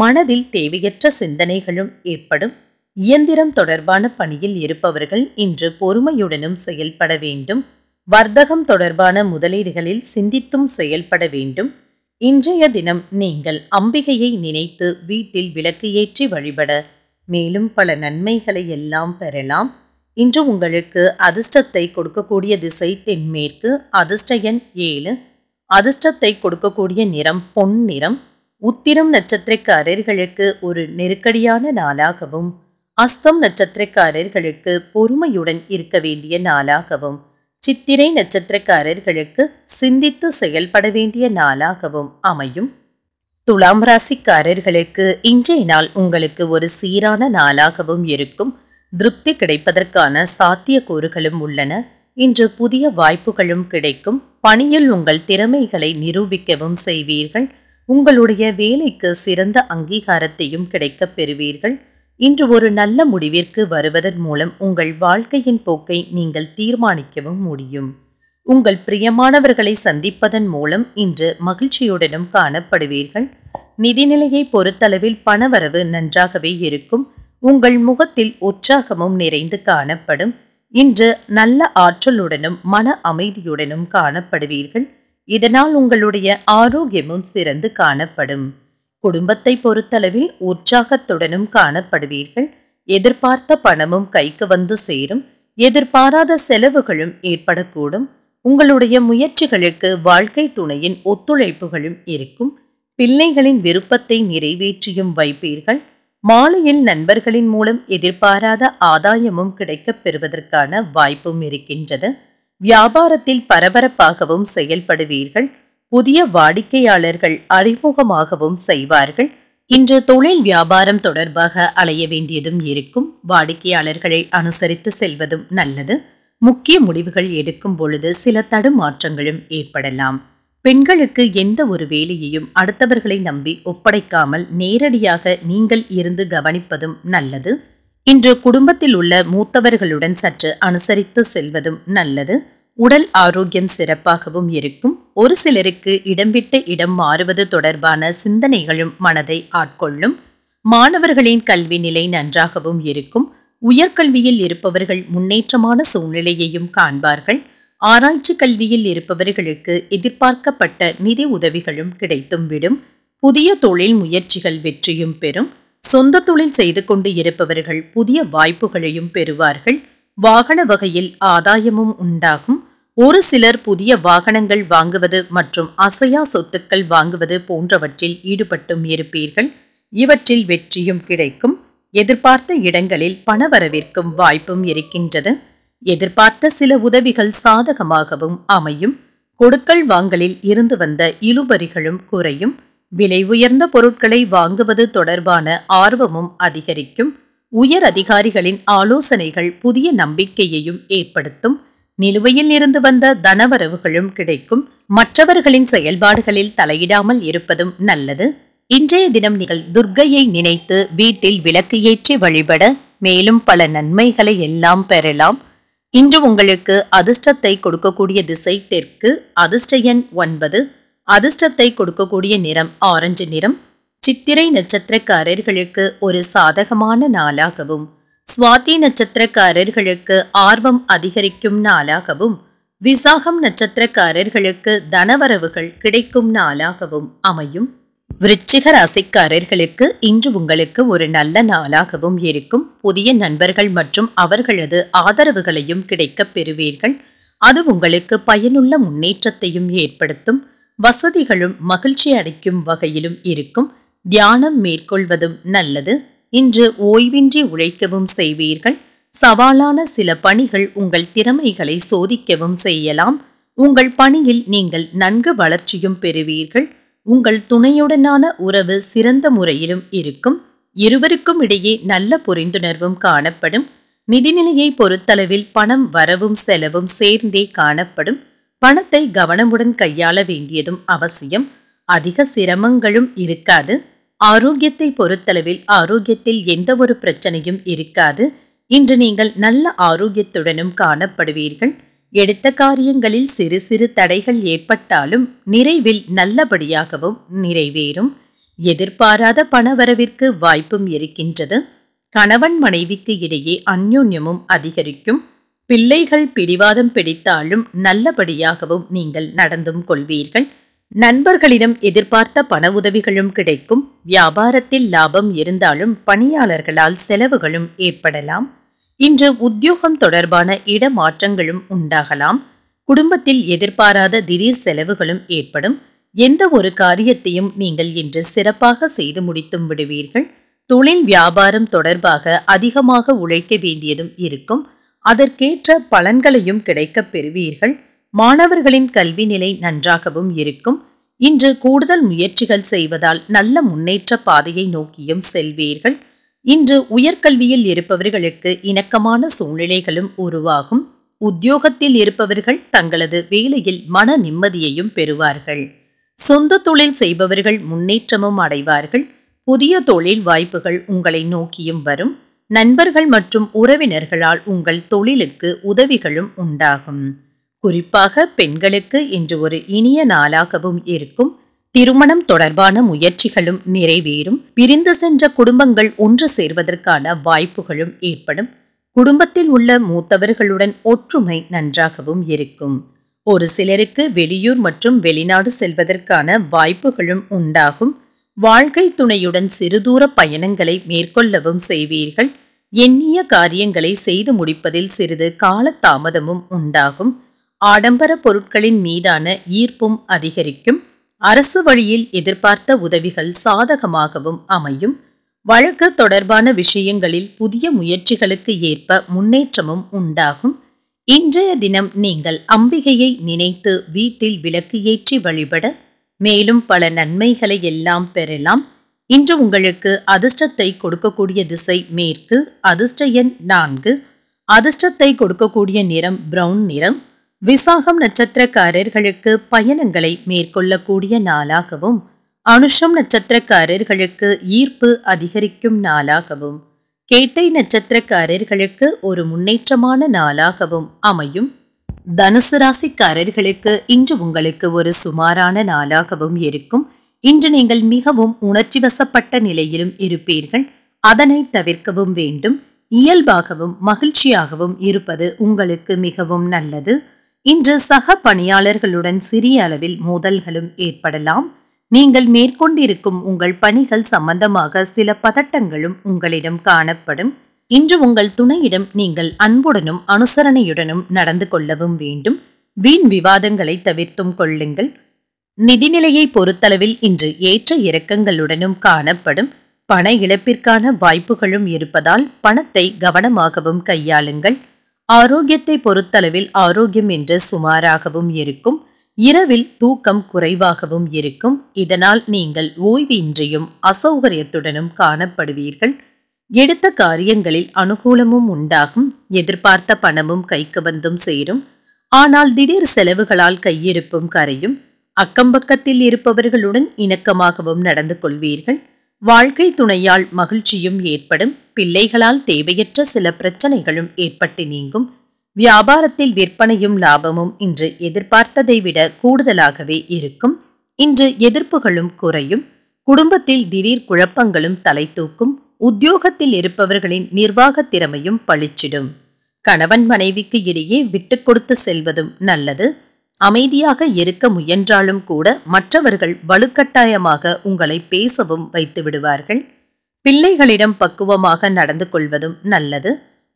மனதில் தேவையற்ற சிந்தனைகளும் ஏற்படும் இயந்திரம் தொடர்பான பணியில் இருப்பவர்கள் இன்று பொறுமையுடனும் செயல்பட வேண்டும் வர்த்தகம் தொடர்பான முதலீடுகளில் சிந்தித்தும் செயல்பட வேண்டும் இன்றைய தினம் நீங்கள் அம்பிகையை நினைத்து வீட்டில் விளக்கு ஏற்றி வழிபட மேலும் பல நன்மைகளை எல்லாம் பெறலாம் இன்று உங்களுக்கு அதிர்ஷ்டத்தை கொடுக்கக்கூடிய திசை தென்மேற்கு அதிர்ஷ்ட எண் ஏழு அதிர்ஷ்டத்தை கொடுக்கக்கூடிய நிறம் பொன் நிறம் உத்திரம் நட்சத்திரக்காரர்களுக்கு ஒரு நெருக்கடியான நாளாகவும் அஸ்தம் நட்சத்திரக்காரர்களுக்கு பொறுமையுடன் இருக்க வேண்டிய நாளாகவும் சித்திரை நட்சத்திரக்காரர்களுக்கு சிந்தித்து செயல்பட வேண்டிய நாளாகவும் அமையும் துலாம் ராசிக்காரர்களுக்கு இன்றைய நாள் உங்களுக்கு ஒரு சீரான நாளாகவும் இருக்கும் திருப்தி கிடைப்பதற்கான சாத்தியக்கூறுகளும் உள்ளன இன்று புதிய வாய்ப்புகளும் கிடைக்கும் பணியில் உங்கள் திறமைகளை நிரூபிக்கவும் செய்வீர்கள் உங்களுடைய வேலைக்கு சிறந்த அங்கீகாரத்தையும் கிடைக்கப் பெறுவீர்கள் இன்று ஒரு நல்ல முடிவிற்கு வருவதன் மூலம் உங்கள் வாழ்க்கையின் போக்கை நீங்கள் தீர்மானிக்கவும் முடியும் உங்கள் பிரியமானவர்களை சந்திப்பதன் மூலம் இன்று மகிழ்ச்சியுடனும் காணப்படுவீர்கள் நிதிநிலையை பொறுத்தளவில் பணவரவு நன்றாகவே இருக்கும் உங்கள் முகத்தில் உற்சாகமும் நிறைந்து காணப்படும் இன்று நல்ல ஆற்றலுடனும் மன அமைதியுடனும் காணப்படுவீர்கள் இதனால் உங்களுடைய ஆரோக்கியமும் சிறந்து காணப்படும் குடும்பத்தை பொறுத்தளவில் உற்சாகத்துடனும் காணப்படுவீர்கள் எதிர்பார்த்த பணமும் கைக்கு வந்து சேரும் எதிர்பாராத செலவுகளும் ஏற்படக்கூடும் உங்களுடைய முயற்சிகளுக்கு வாழ்க்கை துணையின் ஒத்துழைப்புகளும் இருக்கும் பிள்ளைகளின் விருப்பத்தை நிறைவேற்றியும் வைப்பீர்கள் மாலையில் நண்பர்களின் மூலம் எதிர்பாராத ஆதாயமும் கிடைக்கப் பெறுவதற்கான வாய்ப்பும் இருக்கின்றது வியாபாரத்தில் பரபரப்பாகவும் செயல்படுவீர்கள் புதிய வாடிக்கையாளர்கள் அறிமுகமாகவும் செய்வார்கள் இன்று தொழில் வியாபாரம் தொடர்பாக அலைய வேண்டியதும் இருக்கும் வாடிக்கையாளர்களை அனுசரித்து செல்வதும் நல்லது முக்கிய முடிவுகள் எடுக்கும் பொழுது சில தடுமாற்றங்களும் ஏற்படலாம் பெண்களுக்கு எந்த ஒரு வேலையையும் அடுத்தவர்களை நம்பி ஒப்படைக்காமல் நேரடியாக நீங்கள் இருந்து கவனிப்பதும் நல்லது இன்று குடும்பத்தில் உள்ள மூத்தவர்களுடன் சற்று அனுசரித்து செல்வதும் நல்லது உடல் ஆரோக்கியம் சிறப்பாகவும் இருக்கும் ஒரு சிலருக்கு இடம் விட்டு இடம் மாறுவது தொடர்பான சிந்தனைகளும் மனதை ஆட்கொள்ளும் மாணவர்களின் கல்வி நிலை நன்றாகவும் இருக்கும் உயர்கல்வியில் இருப்பவர்கள் முன்னேற்றமான சூழ்நிலையையும் காண்பார்கள் ஆராய்ச்சி கல்வியில் இருப்பவர்களுக்கு எதிர்பார்க்கப்பட்ட நிதி உதவிகளும் கிடைத்தும் விடும் புதிய தொழில் முயற்சிகள் வெற்றியும் பெறும் சொந்த தொழில் செய்து கொண்டு இருப்பவர்கள் புதிய வாய்ப்புகளையும் பெறுவார்கள் வாகன வகையில் ஆதாயமும் உண்டாகும் ஒரு சிலர் புதிய வாகனங்கள் வாங்குவது மற்றும் அசையா சொத்துக்கள் வாங்குவது போன்றவற்றில் ஈடுபட்டும் இருப்பீர்கள் இவற்றில் வெற்றியும் கிடைக்கும் எதிர்பார்த்த இடங்களில் பணவரவிற்கும் வாய்ப்பும் இருக்கின்றது எதிர்பார்த்த சில உதவிகள் சாதகமாகவும் அமையும் கொடுக்கல் வாங்கலில் இருந்து வந்த இழுபறிகளும் குறையும் விலை உயர்ந்த பொருட்களை வாங்குவது தொடர்பான ஆர்வமும் அதிகரிக்கும் உயர் அதிகாரிகளின் ஆலோசனைகள் புதிய நம்பிக்கையையும் ஏற்படுத்தும் நிலுவையில் இருந்து வந்த தனவரவுகளும் கிடைக்கும் மற்றவர்களின் செயல்பாடுகளில் தலையிடாமல் இருப்பதும் நல்லது இன்றைய தினம் நீங்கள் துர்க்கையை நினைத்து வீட்டில் விளக்கு ஏற்றி வழிபட மேலும் பல நன்மைகளை எல்லாம் பெறலாம் இன்று உங்களுக்கு அதிர்ஷ்டத்தை கொடுக்கக்கூடிய திசை தெற்கு அதிர்ஷ்ட எண் ஒன்பது அதிர்ஷ்டத்தை கொடுக்கக்கூடிய நிறம் ஆரஞ்சு நிறம் சித்திரை நட்சத்திரக்காரர்களுக்கு ஒரு சாதகமான நாளாகவும் சுவாதி நட்சத்திரக்காரர்களுக்கு ஆர்வம் அதிகரிக்கும் நாளாகவும் விசாகம் நட்சத்திரக்காரர்களுக்கு தனவரவுகள் கிடைக்கும் நாளாகவும் அமையும் விருச்சிக ராசிக்காரர்களுக்கு இன்று உங்களுக்கு ஒரு நல்ல நாளாகவும் இருக்கும் புதிய நண்பர்கள் மற்றும் அவர்களது ஆதரவுகளையும் கிடைக்கப் பெறுவீர்கள் அது உங்களுக்கு பயனுள்ள முன்னேற்றத்தையும் ஏற்படுத்தும் வசதிகளும் மகிழ்ச்சி அடைக்கும் வகையிலும் இருக்கும் தியானம் மேற்கொள்வதும் நல்லது இன்று ஓய்வின்றி உழைக்கவும் செய்வீர்கள் சவாலான சில பணிகள் உங்கள் திறமைகளை சோதிக்கவும் செய்யலாம் உங்கள் பணியில் நீங்கள் நன்கு வளர்ச்சியும் பெறுவீர்கள் உங்கள் துணையுடனான உறவு சிறந்த முறையிலும் இருக்கும் இருவருக்கும் இடையே நல்ல புரிந்துணர்வும் காணப்படும் நிதிநிலையை பொறுத்தளவில் பணம் வரவும் செலவும் சேர்ந்தே காணப்படும் பணத்தை கவனமுடன் கையாள வேண்டியதும் அவசியம் அதிக சிரமங்களும் இருக்காது ஆரோக்கியத்தை பொறுத்தளவில் ஆரோக்கியத்தில் எந்த ஒரு பிரச்சனையும் இருக்காது இன்று நீங்கள் நல்ல ஆரோக்கியத்துடனும் காணப்படுவீர்கள் எடுத்த காரியங்களில் சிறு சிறு தடைகள் ஏற்பட்டாலும் நிறைவில் நல்லபடியாகவும் நிறைவேறும் எதிர்பாராத பணவரவிற்கு வாய்ப்பும் இருக்கின்றது கணவன் மனைவிக்கு இடையே அந்யோன்யமும் அதிகரிக்கும் பிள்ளைகள் பிடிவாதம் பிடித்தாலும் நல்லபடியாகவும் நீங்கள் நடந்தும் கொள்வீர்கள் நண்பர்களிடம் எதிர்பார்த்த பண உதவிகளும் கிடைக்கும் வியாபாரத்தில் லாபம் இருந்தாலும் பணியாளர்களால் செலவுகளும் ஏற்படலாம் இன்று உத்தியோகம் தொடர்பான இடமாற்றங்களும் உண்டாகலாம் குடும்பத்தில் எதிர்பாராத திடீர் செலவுகளும் ஏற்படும் எந்த ஒரு காரியத்தையும் நீங்கள் இன்று சிறப்பாக செய்து முடித்தும் விடுவீர்கள் தொழில் வியாபாரம் தொடர்பாக அதிகமாக உழைக்க வேண்டியதும் இருக்கும் அதற்கேற்ற பலன்களையும் கிடைக்கப் பெறுவீர்கள் மாணவர்களின் கல்வி நிலை நன்றாகவும் இருக்கும் இன்று கூடுதல் முயற்சிகள் செய்வதால் நல்ல முன்னேற்ற பாதையை நோக்கியும் செல்வீர்கள் இன்று உயர்கல்வியில் இருப்பவர்களுக்கு இணக்கமான சூழ்நிலைகளும் உருவாகும் உத்தியோகத்தில் இருப்பவர்கள் தங்களது வேலையில் மன நிம்மதியையும் பெறுவார்கள் சொந்த தொழில் செய்பவர்கள் முன்னேற்றமும் அடைவார்கள் புதிய தொழில் வாய்ப்புகள் உங்களை நோக்கியும் வரும் நண்பர்கள் மற்றும் உறவினர்களால் உங்கள் தொழிலுக்கு உதவிகளும் உண்டாகும் குறிப்பாக பெண்களுக்கு இன்று ஒரு இனிய நாளாகவும் இருக்கும் திருமணம் தொடர்பான முயற்சிகளும் நிறைவேறும் பிரிந்து சென்ற குடும்பங்கள் ஒன்று சேர்வதற்கான வாய்ப்புகளும் ஏற்படும் குடும்பத்தில் உள்ள மூத்தவர்களுடன் ஒற்றுமை நன்றாகவும் இருக்கும் ஒரு சிலருக்கு வெளியூர் மற்றும் வெளிநாடு செல்வதற்கான வாய்ப்புகளும் உண்டாகும் வாழ்க்கை துணையுடன் சிறுதூர பயணங்களை மேற்கொள்ளவும் செய்வீர்கள் எண்ணிய காரியங்களை செய்து முடிப்பதில் சிறிது காலதாமதமும் உண்டாகும் ஆடம்பர பொருட்களின் மீதான ஈர்ப்பும் அதிகரிக்கும் அரசு வழியில் எதிர்பார்த்த உதவிகள் சாதகமாகவும் அமையும் வழக்கு தொடர்பான விஷயங்களில் புதிய முயற்சிகளுக்கு ஏற்ப முன்னேற்றமும் உண்டாகும் இன்றைய தினம் நீங்கள் அம்பிகையை நினைத்து வீட்டில் விளக்கு ஏற்றி வழிபட மேலும் பல நன்மைகளை எல்லாம் பெறலாம் இன்று உங்களுக்கு அதிர்ஷ்டத்தை கொடுக்கக்கூடிய திசை மேற்கு அதிர்ஷ்ட எண் நான்கு அதிர்ஷ்டத்தை கொடுக்கக்கூடிய நிறம் பிரவுன் நிறம் விசாகம் நட்சத்திரக்காரர்களுக்கு பயணங்களை மேற்கொள்ளக்கூடிய நாளாகவும் அனுஷம் நட்சத்திரக்காரர்களுக்கு ஈர்ப்பு அதிகரிக்கும் நாளாகவும் கேட்டை நட்சத்திரக்காரர்களுக்கு ஒரு முன்னேற்றமான நாளாகவும் அமையும் தனுசு ராசிக்காரர்களுக்கு இன்று உங்களுக்கு ஒரு சுமாரான நாளாகவும் இருக்கும் இன்று நீங்கள் மிகவும் உணர்ச்சி வசப்பட்ட நிலையிலும் இருப்பீர்கள் அதனை தவிர்க்கவும் வேண்டும் இயல்பாகவும் மகிழ்ச்சியாகவும் இருப்பது உங்களுக்கு மிகவும் நல்லது இன்று சக பணியாளர்களுடன் சிறிய அளவில் மோதல்களும் ஏற்படலாம் நீங்கள் மேற்கொண்டிருக்கும் உங்கள் பணிகள் சம்பந்தமாக சில பதட்டங்களும் உங்களிடம் காணப்படும் இன்று உங்கள் துணையிடம் நீங்கள் அன்புடனும் அனுசரணையுடனும் நடந்து கொள்ளவும் வேண்டும் வீண் விவாதங்களை தவிர்த்தும் கொள்ளுங்கள் நிதிநிலையை பொறுத்தளவில் இன்று ஏற்ற இறக்கங்களுடனும் காணப்படும் பண இழப்பிற்கான வாய்ப்புகளும் இருப்பதால் பணத்தை கவனமாகவும் கையாளுங்கள் ஆரோக்கியத்தை பொறுத்தளவில் ஆரோக்கியம் என்று சுமாராகவும் இருக்கும் இரவில் தூக்கம் குறைவாகவும் இருக்கும் இதனால் நீங்கள் ஓய்வின்றியும் அசௌகரியத்துடனும் காணப்படுவீர்கள் எடுத்த காரியங்களில் அனுகூலமும் உண்டாகும் எதிர்பார்த்த பணமும் கைக்கு வந்தும் சேரும் ஆனால் திடீர் செலவுகளால் கையிருப்பும் கரையும் அக்கம்பக்கத்தில் இருப்பவர்களுடன் இணக்கமாகவும் நடந்து கொள்வீர்கள் வாழ்க்கை துணையால் மகிழ்ச்சியும் ஏற்படும் பிள்ளைகளால் தேவையற்ற சில பிரச்சனைகளும் ஏற்பட்டு நீங்கும் வியாபாரத்தில் விற்பனையும் லாபமும் இன்று எதிர்பார்த்ததை விட கூடுதலாகவே இருக்கும் இன்று எதிர்ப்புகளும் குறையும் குடும்பத்தில் திடீர் குழப்பங்களும் தலை தூக்கும் உத்தியோகத்தில் இருப்பவர்களின் நிர்வாக திறமையும் பளிச்சிடும் கணவன் மனைவிக்கு இடையே விட்டு கொடுத்து செல்வதும் நல்லது அமைதியாக இருக்க முயன்றாலும் கூட மற்றவர்கள் வலுக்கட்டாயமாக உங்களை பேசவும் வைத்து விடுவார்கள் பிள்ளைகளிடம் பக்குவமாக நடந்து கொள்வதும் நல்லது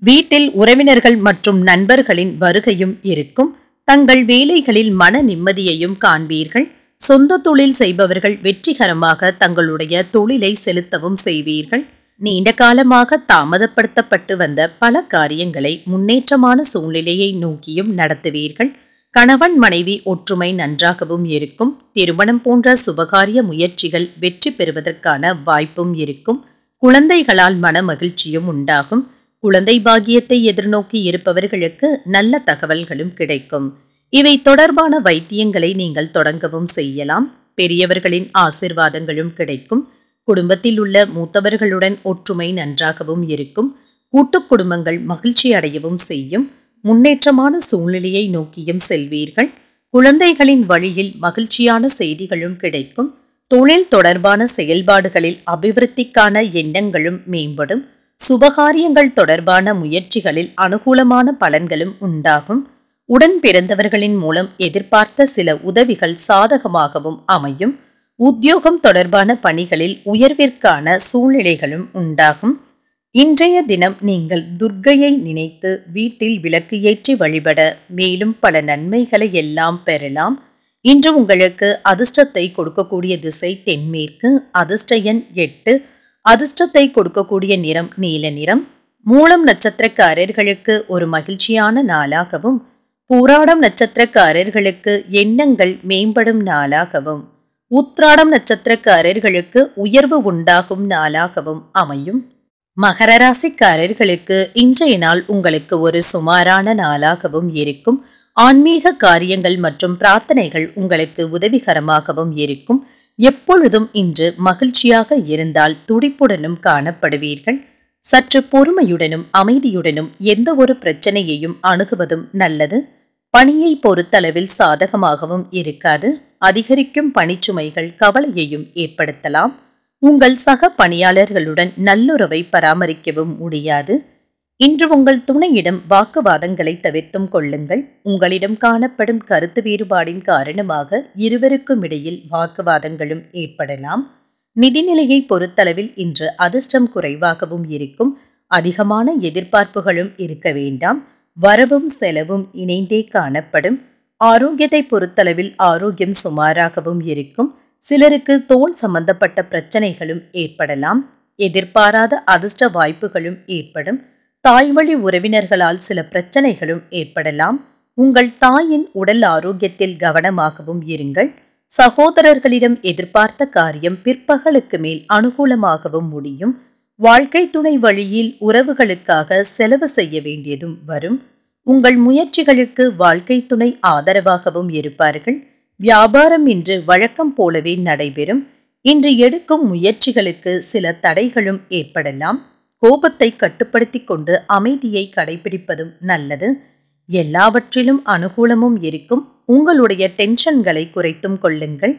வீட்டில் உறவினர்கள் மற்றும் நண்பர்களின் வருகையும் இருக்கும் தங்கள் வேலைகளில் மன நிம்மதியையும் காண்பீர்கள் சொந்த தொழில் செய்பவர்கள் வெற்றிகரமாக தங்களுடைய தொழிலை செலுத்தவும் செய்வீர்கள் நீண்ட காலமாக தாமதப்படுத்தப்பட்டு வந்த பல காரியங்களை முன்னேற்றமான சூழ்நிலையை நோக்கியும் நடத்துவீர்கள் கணவன் மனைவி ஒற்றுமை நன்றாகவும் இருக்கும் திருமணம் போன்ற சுபகாரிய முயற்சிகள் வெற்றி பெறுவதற்கான வாய்ப்பும் இருக்கும் குழந்தைகளால் மன மகிழ்ச்சியும் உண்டாகும் குழந்தை பாகியத்தை எதிர்நோக்கி இருப்பவர்களுக்கு நல்ல தகவல்களும் கிடைக்கும் இவை தொடர்பான வைத்தியங்களை நீங்கள் தொடங்கவும் செய்யலாம் பெரியவர்களின் ஆசிர்வாதங்களும் கிடைக்கும் குடும்பத்தில் உள்ள மூத்தவர்களுடன் ஒற்றுமை நன்றாகவும் இருக்கும் கூட்டு குடும்பங்கள் மகிழ்ச்சி அடையவும் செய்யும் முன்னேற்றமான சூழ்நிலையை நோக்கியும் செல்வீர்கள் குழந்தைகளின் வழியில் மகிழ்ச்சியான செய்திகளும் கிடைக்கும் தொழில் தொடர்பான செயல்பாடுகளில் அபிவிருத்திக்கான எண்ணங்களும் மேம்படும் சுபகாரியங்கள் தொடர்பான முயற்சிகளில் அனுகூலமான பலன்களும் உண்டாகும் உடன் பிறந்தவர்களின் மூலம் எதிர்பார்த்த சில உதவிகள் சாதகமாகவும் அமையும் உத்தியோகம் தொடர்பான பணிகளில் உயர்விற்கான சூழ்நிலைகளும் உண்டாகும் இன்றைய தினம் நீங்கள் துர்க்கையை நினைத்து வீட்டில் விளக்கு ஏற்றி வழிபட மேலும் பல நன்மைகளை எல்லாம் பெறலாம் இன்று உங்களுக்கு அதிர்ஷ்டத்தை கொடுக்கக்கூடிய திசை தென்மேற்கு அதிர்ஷ்ட எண் எட்டு அதிர்ஷ்டத்தை கொடுக்கக்கூடிய நிறம் நீல நிறம் மூலம் நட்சத்திரக்காரர்களுக்கு ஒரு மகிழ்ச்சியான நாளாகவும் பூராடம் நட்சத்திரக்காரர்களுக்கு எண்ணங்கள் மேம்படும் நாளாகவும் உத்ராடம் நட்சத்திரக்காரர்களுக்கு உயர்வு உண்டாகும் நாளாகவும் அமையும் மகர ராசிக்காரர்களுக்கு இன்றைய நாள் உங்களுக்கு ஒரு சுமாரான நாளாகவும் இருக்கும் ஆன்மீக காரியங்கள் மற்றும் பிரார்த்தனைகள் உங்களுக்கு உதவிகரமாகவும் இருக்கும் எப்பொழுதும் இன்று மகிழ்ச்சியாக இருந்தால் துடிப்புடனும் காணப்படுவீர்கள் சற்று பொறுமையுடனும் அமைதியுடனும் எந்த ஒரு பிரச்சனையையும் அணுகுவதும் நல்லது பணியை பொறுத்தளவில் சாதகமாகவும் இருக்காது அதிகரிக்கும் பணிச்சுமைகள் கவலையையும் ஏற்படுத்தலாம் உங்கள் சக பணியாளர்களுடன் நல்லுறவை பராமரிக்கவும் முடியாது இன்று உங்கள் துணையிடம் வாக்குவாதங்களை தவிர்த்தும் கொள்ளுங்கள் உங்களிடம் காணப்படும் கருத்து வேறுபாடின் காரணமாக இருவருக்கும் இடையில் வாக்குவாதங்களும் ஏற்படலாம் நிதிநிலையை பொறுத்தளவில் இன்று அதிர்ஷ்டம் குறைவாகவும் இருக்கும் அதிகமான எதிர்பார்ப்புகளும் இருக்க வேண்டாம் வரவும் செலவும் இணைந்தே காணப்படும் ஆரோக்கியத்தை பொறுத்தளவில் ஆரோக்கியம் சுமாராகவும் இருக்கும் சிலருக்கு தோல் சம்பந்தப்பட்ட பிரச்சனைகளும் ஏற்படலாம் எதிர்பாராத அதிர்ஷ்ட வாய்ப்புகளும் ஏற்படும் தாய்மொழி உறவினர்களால் சில பிரச்சனைகளும் ஏற்படலாம் உங்கள் தாயின் உடல் ஆரோக்கியத்தில் கவனமாகவும் இருங்கள் சகோதரர்களிடம் எதிர்பார்த்த காரியம் பிற்பகலுக்கு மேல் அனுகூலமாகவும் முடியும் வாழ்க்கை துணை வழியில் உறவுகளுக்காக செலவு செய்ய வேண்டியதும் வரும் உங்கள் முயற்சிகளுக்கு வாழ்க்கை துணை ஆதரவாகவும் இருப்பார்கள் வியாபாரம் இன்று வழக்கம் போலவே நடைபெறும் இன்று எடுக்கும் முயற்சிகளுக்கு சில தடைகளும் ஏற்படலாம் கோபத்தை கட்டுப்படுத்தி கொண்டு அமைதியை கடைபிடிப்பதும் நல்லது எல்லாவற்றிலும் அனுகூலமும் இருக்கும் உங்களுடைய டென்ஷன்களை குறைத்தும் கொள்ளுங்கள்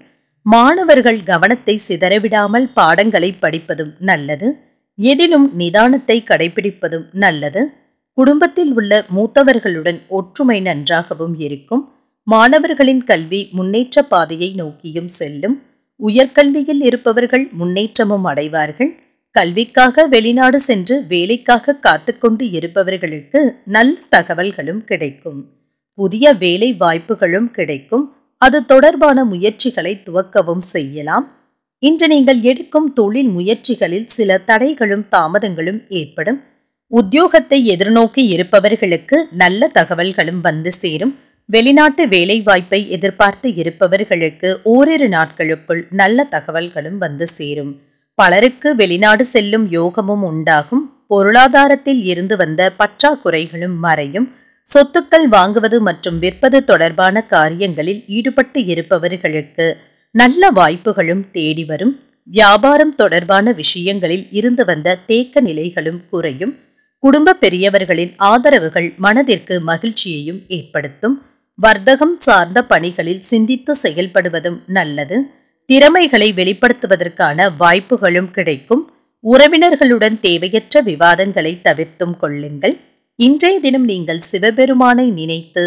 மாணவர்கள் கவனத்தை சிதறவிடாமல் பாடங்களை படிப்பதும் நல்லது எதிலும் நிதானத்தை கடைபிடிப்பதும் நல்லது குடும்பத்தில் உள்ள மூத்தவர்களுடன் ஒற்றுமை நன்றாகவும் இருக்கும் மாணவர்களின் கல்வி முன்னேற்ற பாதையை நோக்கியும் செல்லும் உயர்கல்வியில் இருப்பவர்கள் முன்னேற்றமும் அடைவார்கள் கல்விக்காக வெளிநாடு சென்று வேலைக்காக காத்துக்கொண்டு இருப்பவர்களுக்கு நல்ல தகவல்களும் கிடைக்கும் புதிய வேலை வாய்ப்புகளும் கிடைக்கும் அது தொடர்பான முயற்சிகளை துவக்கவும் செய்யலாம் இன்று நீங்கள் எடுக்கும் தொழில் முயற்சிகளில் சில தடைகளும் தாமதங்களும் ஏற்படும் உத்தியோகத்தை எதிர்நோக்கி இருப்பவர்களுக்கு நல்ல தகவல்களும் வந்து சேரும் வெளிநாட்டு வேலைவாய்ப்பை எதிர்பார்த்து இருப்பவர்களுக்கு ஓரிரு நாட்களுக்குள் நல்ல தகவல்களும் வந்து சேரும் பலருக்கு வெளிநாடு செல்லும் யோகமும் உண்டாகும் பொருளாதாரத்தில் இருந்து வந்த பற்றாக்குறைகளும் மறையும் சொத்துக்கள் வாங்குவது மற்றும் விற்பது தொடர்பான காரியங்களில் ஈடுபட்டு இருப்பவர்களுக்கு நல்ல வாய்ப்புகளும் தேடி வரும் வியாபாரம் தொடர்பான விஷயங்களில் இருந்து வந்த தேக்க நிலைகளும் குறையும் குடும்ப பெரியவர்களின் ஆதரவுகள் மனதிற்கு மகிழ்ச்சியையும் ஏற்படுத்தும் வர்த்தகம் சார்ந்த பணிகளில் சிந்தித்து செயல்படுவதும் நல்லது திறமைகளை வெளிப்படுத்துவதற்கான வாய்ப்புகளும் கிடைக்கும் உறவினர்களுடன் தேவையற்ற விவாதங்களை தவிர்த்தும் கொள்ளுங்கள் இன்றைய தினம் நீங்கள் சிவபெருமானை நினைத்து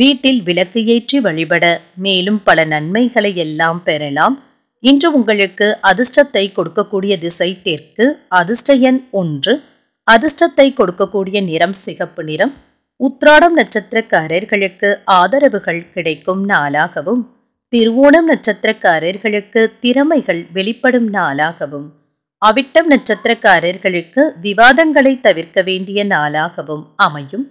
வீட்டில் விளக்கு ஏற்றி வழிபட மேலும் பல நன்மைகளை எல்லாம் பெறலாம் இன்று உங்களுக்கு அதிர்ஷ்டத்தை கொடுக்கக்கூடிய திசை தெற்கு அதிர்ஷ்ட எண் ஒன்று அதிர்ஷ்டத்தை கொடுக்கக்கூடிய நிறம் சிகப்பு நிறம் உத்ராடம் நட்சத்திரக்காரர்களுக்கு ஆதரவுகள் கிடைக்கும் நாளாகவும் திருவோணம் நட்சத்திரக்காரர்களுக்கு திறமைகள் வெளிப்படும் நாளாகவும் அவிட்டம் நட்சத்திரக்காரர்களுக்கு விவாதங்களை தவிர்க்க வேண்டிய நாளாகவும் அமையும்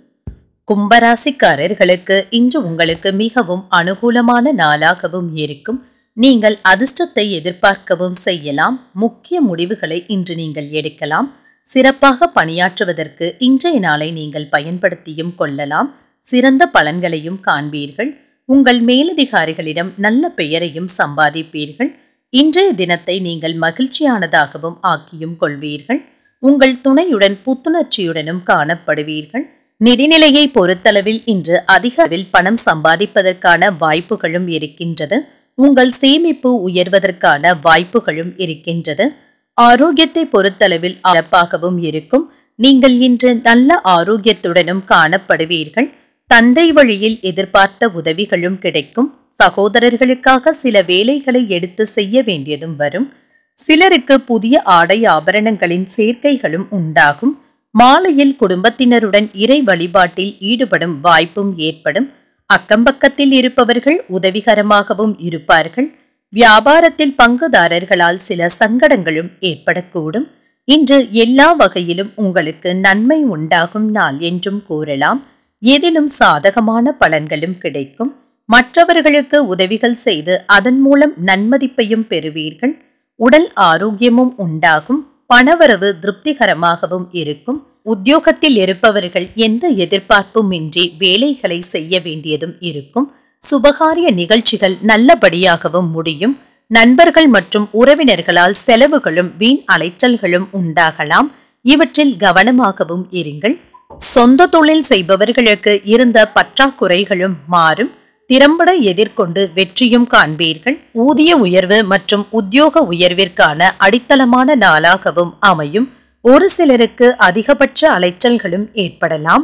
கும்பராசிக்காரர்களுக்கு இன்று உங்களுக்கு மிகவும் அனுகூலமான நாளாகவும் இருக்கும் நீங்கள் அதிர்ஷ்டத்தை எதிர்பார்க்கவும் செய்யலாம் முக்கிய முடிவுகளை இன்று நீங்கள் எடுக்கலாம் சிறப்பாக பணியாற்றுவதற்கு இன்றைய நாளை நீங்கள் பயன்படுத்தியும் கொள்ளலாம் சிறந்த பலன்களையும் காண்பீர்கள் உங்கள் மேலதிகாரிகளிடம் நல்ல பெயரையும் சம்பாதிப்பீர்கள் இன்றைய தினத்தை நீங்கள் மகிழ்ச்சியானதாகவும் ஆக்கியும் கொள்வீர்கள் உங்கள் துணையுடன் புத்துணர்ச்சியுடனும் காணப்படுவீர்கள் நிதிநிலையை பொறுத்தளவில் இன்று அதிக அளவில் பணம் சம்பாதிப்பதற்கான வாய்ப்புகளும் இருக்கின்றது உங்கள் சேமிப்பு உயர்வதற்கான வாய்ப்புகளும் இருக்கின்றது ஆரோக்கியத்தை பொறுத்தளவில் அழப்பாகவும் இருக்கும் நீங்கள் இன்று நல்ல ஆரோக்கியத்துடனும் காணப்படுவீர்கள் தந்தை வழியில் எதிர்பார்த்த உதவிகளும் கிடைக்கும் சகோதரர்களுக்காக சில வேலைகளை எடுத்து செய்ய வேண்டியதும் வரும் சிலருக்கு புதிய ஆடை ஆபரணங்களின் சேர்க்கைகளும் உண்டாகும் மாலையில் குடும்பத்தினருடன் இறை வழிபாட்டில் ஈடுபடும் வாய்ப்பும் ஏற்படும் அக்கம்பக்கத்தில் இருப்பவர்கள் உதவிகரமாகவும் இருப்பார்கள் வியாபாரத்தில் பங்குதாரர்களால் சில சங்கடங்களும் ஏற்படக்கூடும் இன்று எல்லா வகையிலும் உங்களுக்கு நன்மை உண்டாகும் நாள் என்றும் கூறலாம் எதிலும் சாதகமான பலன்களும் கிடைக்கும் மற்றவர்களுக்கு உதவிகள் செய்து அதன் மூலம் நன்மதிப்பையும் பெறுவீர்கள் உடல் ஆரோக்கியமும் உண்டாகும் பணவரவு திருப்திகரமாகவும் இருக்கும் உத்தியோகத்தில் இருப்பவர்கள் எந்த எதிர்பார்ப்புமின்றி வேலைகளை செய்ய வேண்டியதும் இருக்கும் சுபகாரிய நிகழ்ச்சிகள் நல்லபடியாகவும் முடியும் நண்பர்கள் மற்றும் உறவினர்களால் செலவுகளும் வீண் அலைச்சல்களும் உண்டாகலாம் இவற்றில் கவனமாகவும் இருங்கள் சொந்த தொழில் செய்பவர்களுக்கு இருந்த பற்றாக்குறைகளும் மாறும் திறம்பட எதிர்கொண்டு வெற்றியும் காண்பீர்கள் ஊதிய உயர்வு மற்றும் உத்தியோக உயர்விற்கான அடித்தளமான நாளாகவும் அமையும் ஒரு சிலருக்கு அதிகபட்ச அலைச்சல்களும் ஏற்படலாம்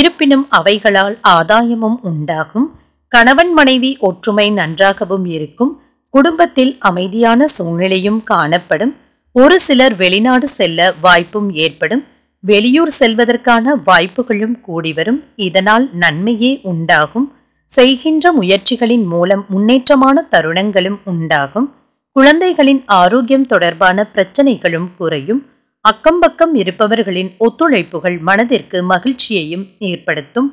இருப்பினும் அவைகளால் ஆதாயமும் உண்டாகும் கணவன் மனைவி ஒற்றுமை நன்றாகவும் இருக்கும் குடும்பத்தில் அமைதியான சூழ்நிலையும் காணப்படும் ஒரு சிலர் வெளிநாடு செல்ல வாய்ப்பும் ஏற்படும் வெளியூர் செல்வதற்கான வாய்ப்புகளும் கூடிவரும் இதனால் நன்மையே உண்டாகும் செய்கின்ற முயற்சிகளின் மூலம் முன்னேற்றமான தருணங்களும் உண்டாகும் குழந்தைகளின் ஆரோக்கியம் தொடர்பான பிரச்சனைகளும் குறையும் அக்கம்பக்கம் இருப்பவர்களின் ஒத்துழைப்புகள் மனதிற்கு மகிழ்ச்சியையும் ஏற்படுத்தும்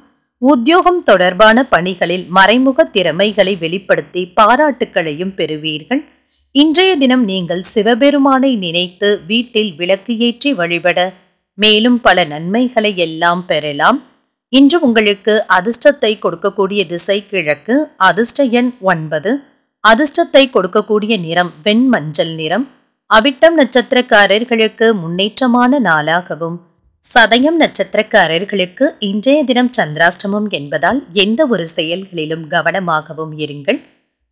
உத்தியோகம் தொடர்பான பணிகளில் மறைமுக திறமைகளை வெளிப்படுத்தி பாராட்டுக்களையும் பெறுவீர்கள் இன்றைய தினம் நீங்கள் சிவபெருமானை நினைத்து வீட்டில் விளக்கு ஏற்றி வழிபட மேலும் பல நன்மைகளை எல்லாம் பெறலாம் இன்று உங்களுக்கு அதிர்ஷ்டத்தை கொடுக்கக்கூடிய திசை கிழக்கு அதிர்ஷ்ட எண் ஒன்பது அதிர்ஷ்டத்தை கொடுக்கக்கூடிய நிறம் வெண்மஞ்சள் நிறம் அவிட்டம் நட்சத்திரக்காரர்களுக்கு முன்னேற்றமான நாளாகவும் சதயம் நட்சத்திரக்காரர்களுக்கு இன்றைய தினம் சந்திராஷ்டமம் என்பதால் எந்த ஒரு செயல்களிலும் கவனமாகவும் இருங்கள்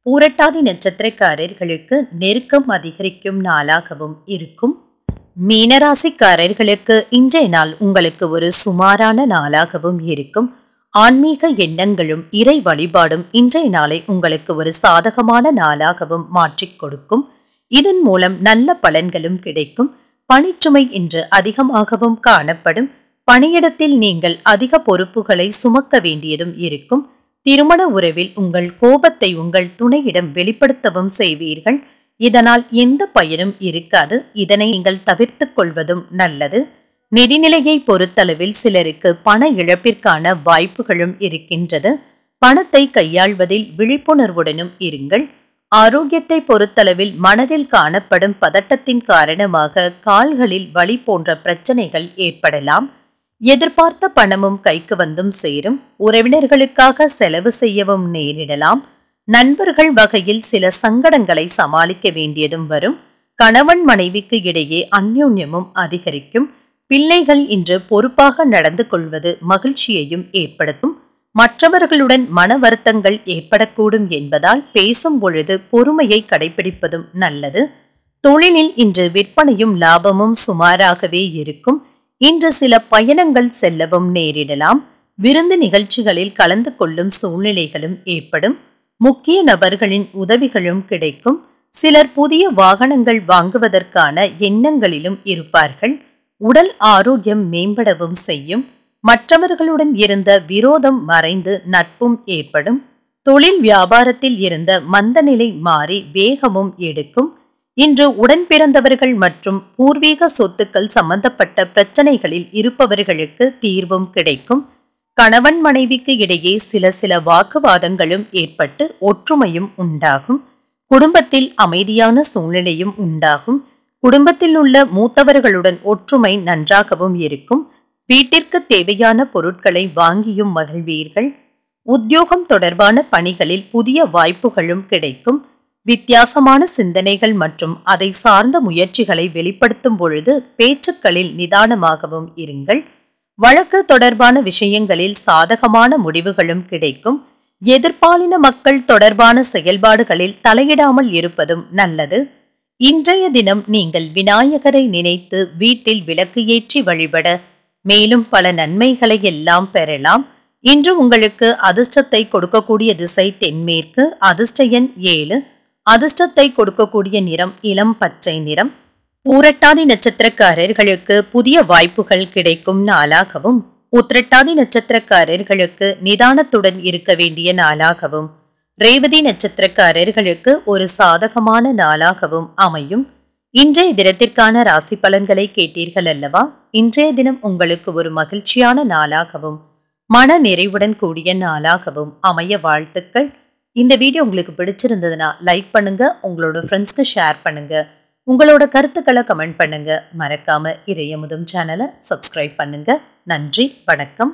பூரட்டாதி நட்சத்திரக்காரர்களுக்கு நெருக்கம் அதிகரிக்கும் நாளாகவும் இருக்கும் மீனராசிக்காரர்களுக்கு இன்றைய நாள் உங்களுக்கு ஒரு சுமாரான நாளாகவும் இருக்கும் ஆன்மீக எண்ணங்களும் இறை வழிபாடும் இன்றைய நாளை உங்களுக்கு ஒரு சாதகமான நாளாகவும் மாற்றிக் கொடுக்கும் இதன் மூலம் நல்ல பலன்களும் கிடைக்கும் பணிச்சுமை இன்று அதிகமாகவும் காணப்படும் பணியிடத்தில் நீங்கள் அதிக பொறுப்புகளை சுமக்க வேண்டியதும் இருக்கும் திருமண உறவில் உங்கள் கோபத்தை உங்கள் துணையிடம் வெளிப்படுத்தவும் செய்வீர்கள் இதனால் எந்த பயனும் இருக்காது இதனை நீங்கள் தவிர்த்து கொள்வதும் நல்லது நிதிநிலையை பொறுத்தளவில் சிலருக்கு பண இழப்பிற்கான வாய்ப்புகளும் இருக்கின்றது பணத்தை கையாள்வதில் விழிப்புணர்வுடனும் இருங்கள் ஆரோக்கியத்தை பொறுத்தளவில் மனதில் காணப்படும் பதட்டத்தின் காரணமாக கால்களில் வலி போன்ற பிரச்சனைகள் ஏற்படலாம் எதிர்பார்த்த பணமும் கைக்கு வந்தும் சேரும் உறவினர்களுக்காக செலவு செய்யவும் நேரிடலாம் நண்பர்கள் வகையில் சில சங்கடங்களை சமாளிக்க வேண்டியதும் வரும் கணவன் மனைவிக்கு இடையே அந்யோன்யமும் அதிகரிக்கும் பிள்ளைகள் இன்று பொறுப்பாக நடந்து கொள்வது மகிழ்ச்சியையும் ஏற்படுத்தும் மற்றவர்களுடன் மன வருத்தங்கள் ஏற்படக்கூடும் என்பதால் பேசும் பொழுது பொறுமையை கடைபிடிப்பதும் நல்லது தொழிலில் இன்று விற்பனையும் லாபமும் சுமாராகவே இருக்கும் இன்று சில பயணங்கள் செல்லவும் நேரிடலாம் விருந்து நிகழ்ச்சிகளில் கலந்து கொள்ளும் சூழ்நிலைகளும் ஏற்படும் முக்கிய நபர்களின் உதவிகளும் கிடைக்கும் சிலர் புதிய வாகனங்கள் வாங்குவதற்கான எண்ணங்களிலும் இருப்பார்கள் உடல் ஆரோக்கியம் மேம்படவும் செய்யும் மற்றவர்களுடன் இருந்த விரோதம் மறைந்து நட்பும் ஏற்படும் தொழில் வியாபாரத்தில் இருந்த மந்தநிலை மாறி வேகமும் எடுக்கும் இன்று உடன் பிறந்தவர்கள் மற்றும் பூர்வீக சொத்துக்கள் சம்பந்தப்பட்ட பிரச்சனைகளில் இருப்பவர்களுக்கு தீர்வும் கிடைக்கும் கணவன் மனைவிக்கு இடையே சில சில வாக்குவாதங்களும் ஏற்பட்டு ஒற்றுமையும் உண்டாகும் குடும்பத்தில் அமைதியான சூழ்நிலையும் உண்டாகும் குடும்பத்தில் உள்ள மூத்தவர்களுடன் ஒற்றுமை நன்றாகவும் இருக்கும் வீட்டிற்கு தேவையான பொருட்களை வாங்கியும் மகிழ்வீர்கள் உத்தியோகம் தொடர்பான பணிகளில் புதிய வாய்ப்புகளும் கிடைக்கும் வித்தியாசமான சிந்தனைகள் மற்றும் அதை சார்ந்த முயற்சிகளை வெளிப்படுத்தும் பொழுது பேச்சுக்களில் நிதானமாகவும் இருங்கள் வழக்கு தொடர்பான விஷயங்களில் சாதகமான முடிவுகளும் கிடைக்கும் எதிர்பாலின மக்கள் தொடர்பான செயல்பாடுகளில் தலையிடாமல் இருப்பதும் நல்லது இன்றைய தினம் நீங்கள் விநாயகரை நினைத்து வீட்டில் விளக்கு ஏற்றி வழிபட மேலும் பல நன்மைகளை எல்லாம் பெறலாம் இன்று உங்களுக்கு அதிர்ஷ்டத்தை கொடுக்கக்கூடிய திசை தென்மேற்கு அதிர்ஷ்ட எண் ஏழு அதிர்ஷ்டத்தை கொடுக்கக்கூடிய நிறம் இளம் பச்சை நிறம் ஊரட்டாதி நட்சத்திரக்காரர்களுக்கு புதிய வாய்ப்புகள் கிடைக்கும் நாளாகவும் உத்திரட்டாதி நட்சத்திரக்காரர்களுக்கு நிதானத்துடன் இருக்க வேண்டிய நாளாகவும் ரேவதி நட்சத்திரக்காரர்களுக்கு ஒரு சாதகமான நாளாகவும் அமையும் இன்றைய தினத்திற்கான ராசி பலன்களை கேட்டீர்கள் அல்லவா இன்றைய தினம் உங்களுக்கு ஒரு மகிழ்ச்சியான நாளாகவும் மன நிறைவுடன் கூடிய நாளாகவும் அமைய வாழ்த்துக்கள் இந்த வீடியோ உங்களுக்கு பிடிச்சிருந்ததுன்னா லைக் பண்ணுங்க உங்களோட ஃப்ரெண்ட்ஸ்க்கு ஷேர் பண்ணுங்க உங்களோட கருத்துக்களை கமெண்ட் பண்ணுங்க மறக்காம இறையமுதும் சேனலை சப்ஸ்கிரைப் பண்ணுங்க நன்றி வணக்கம்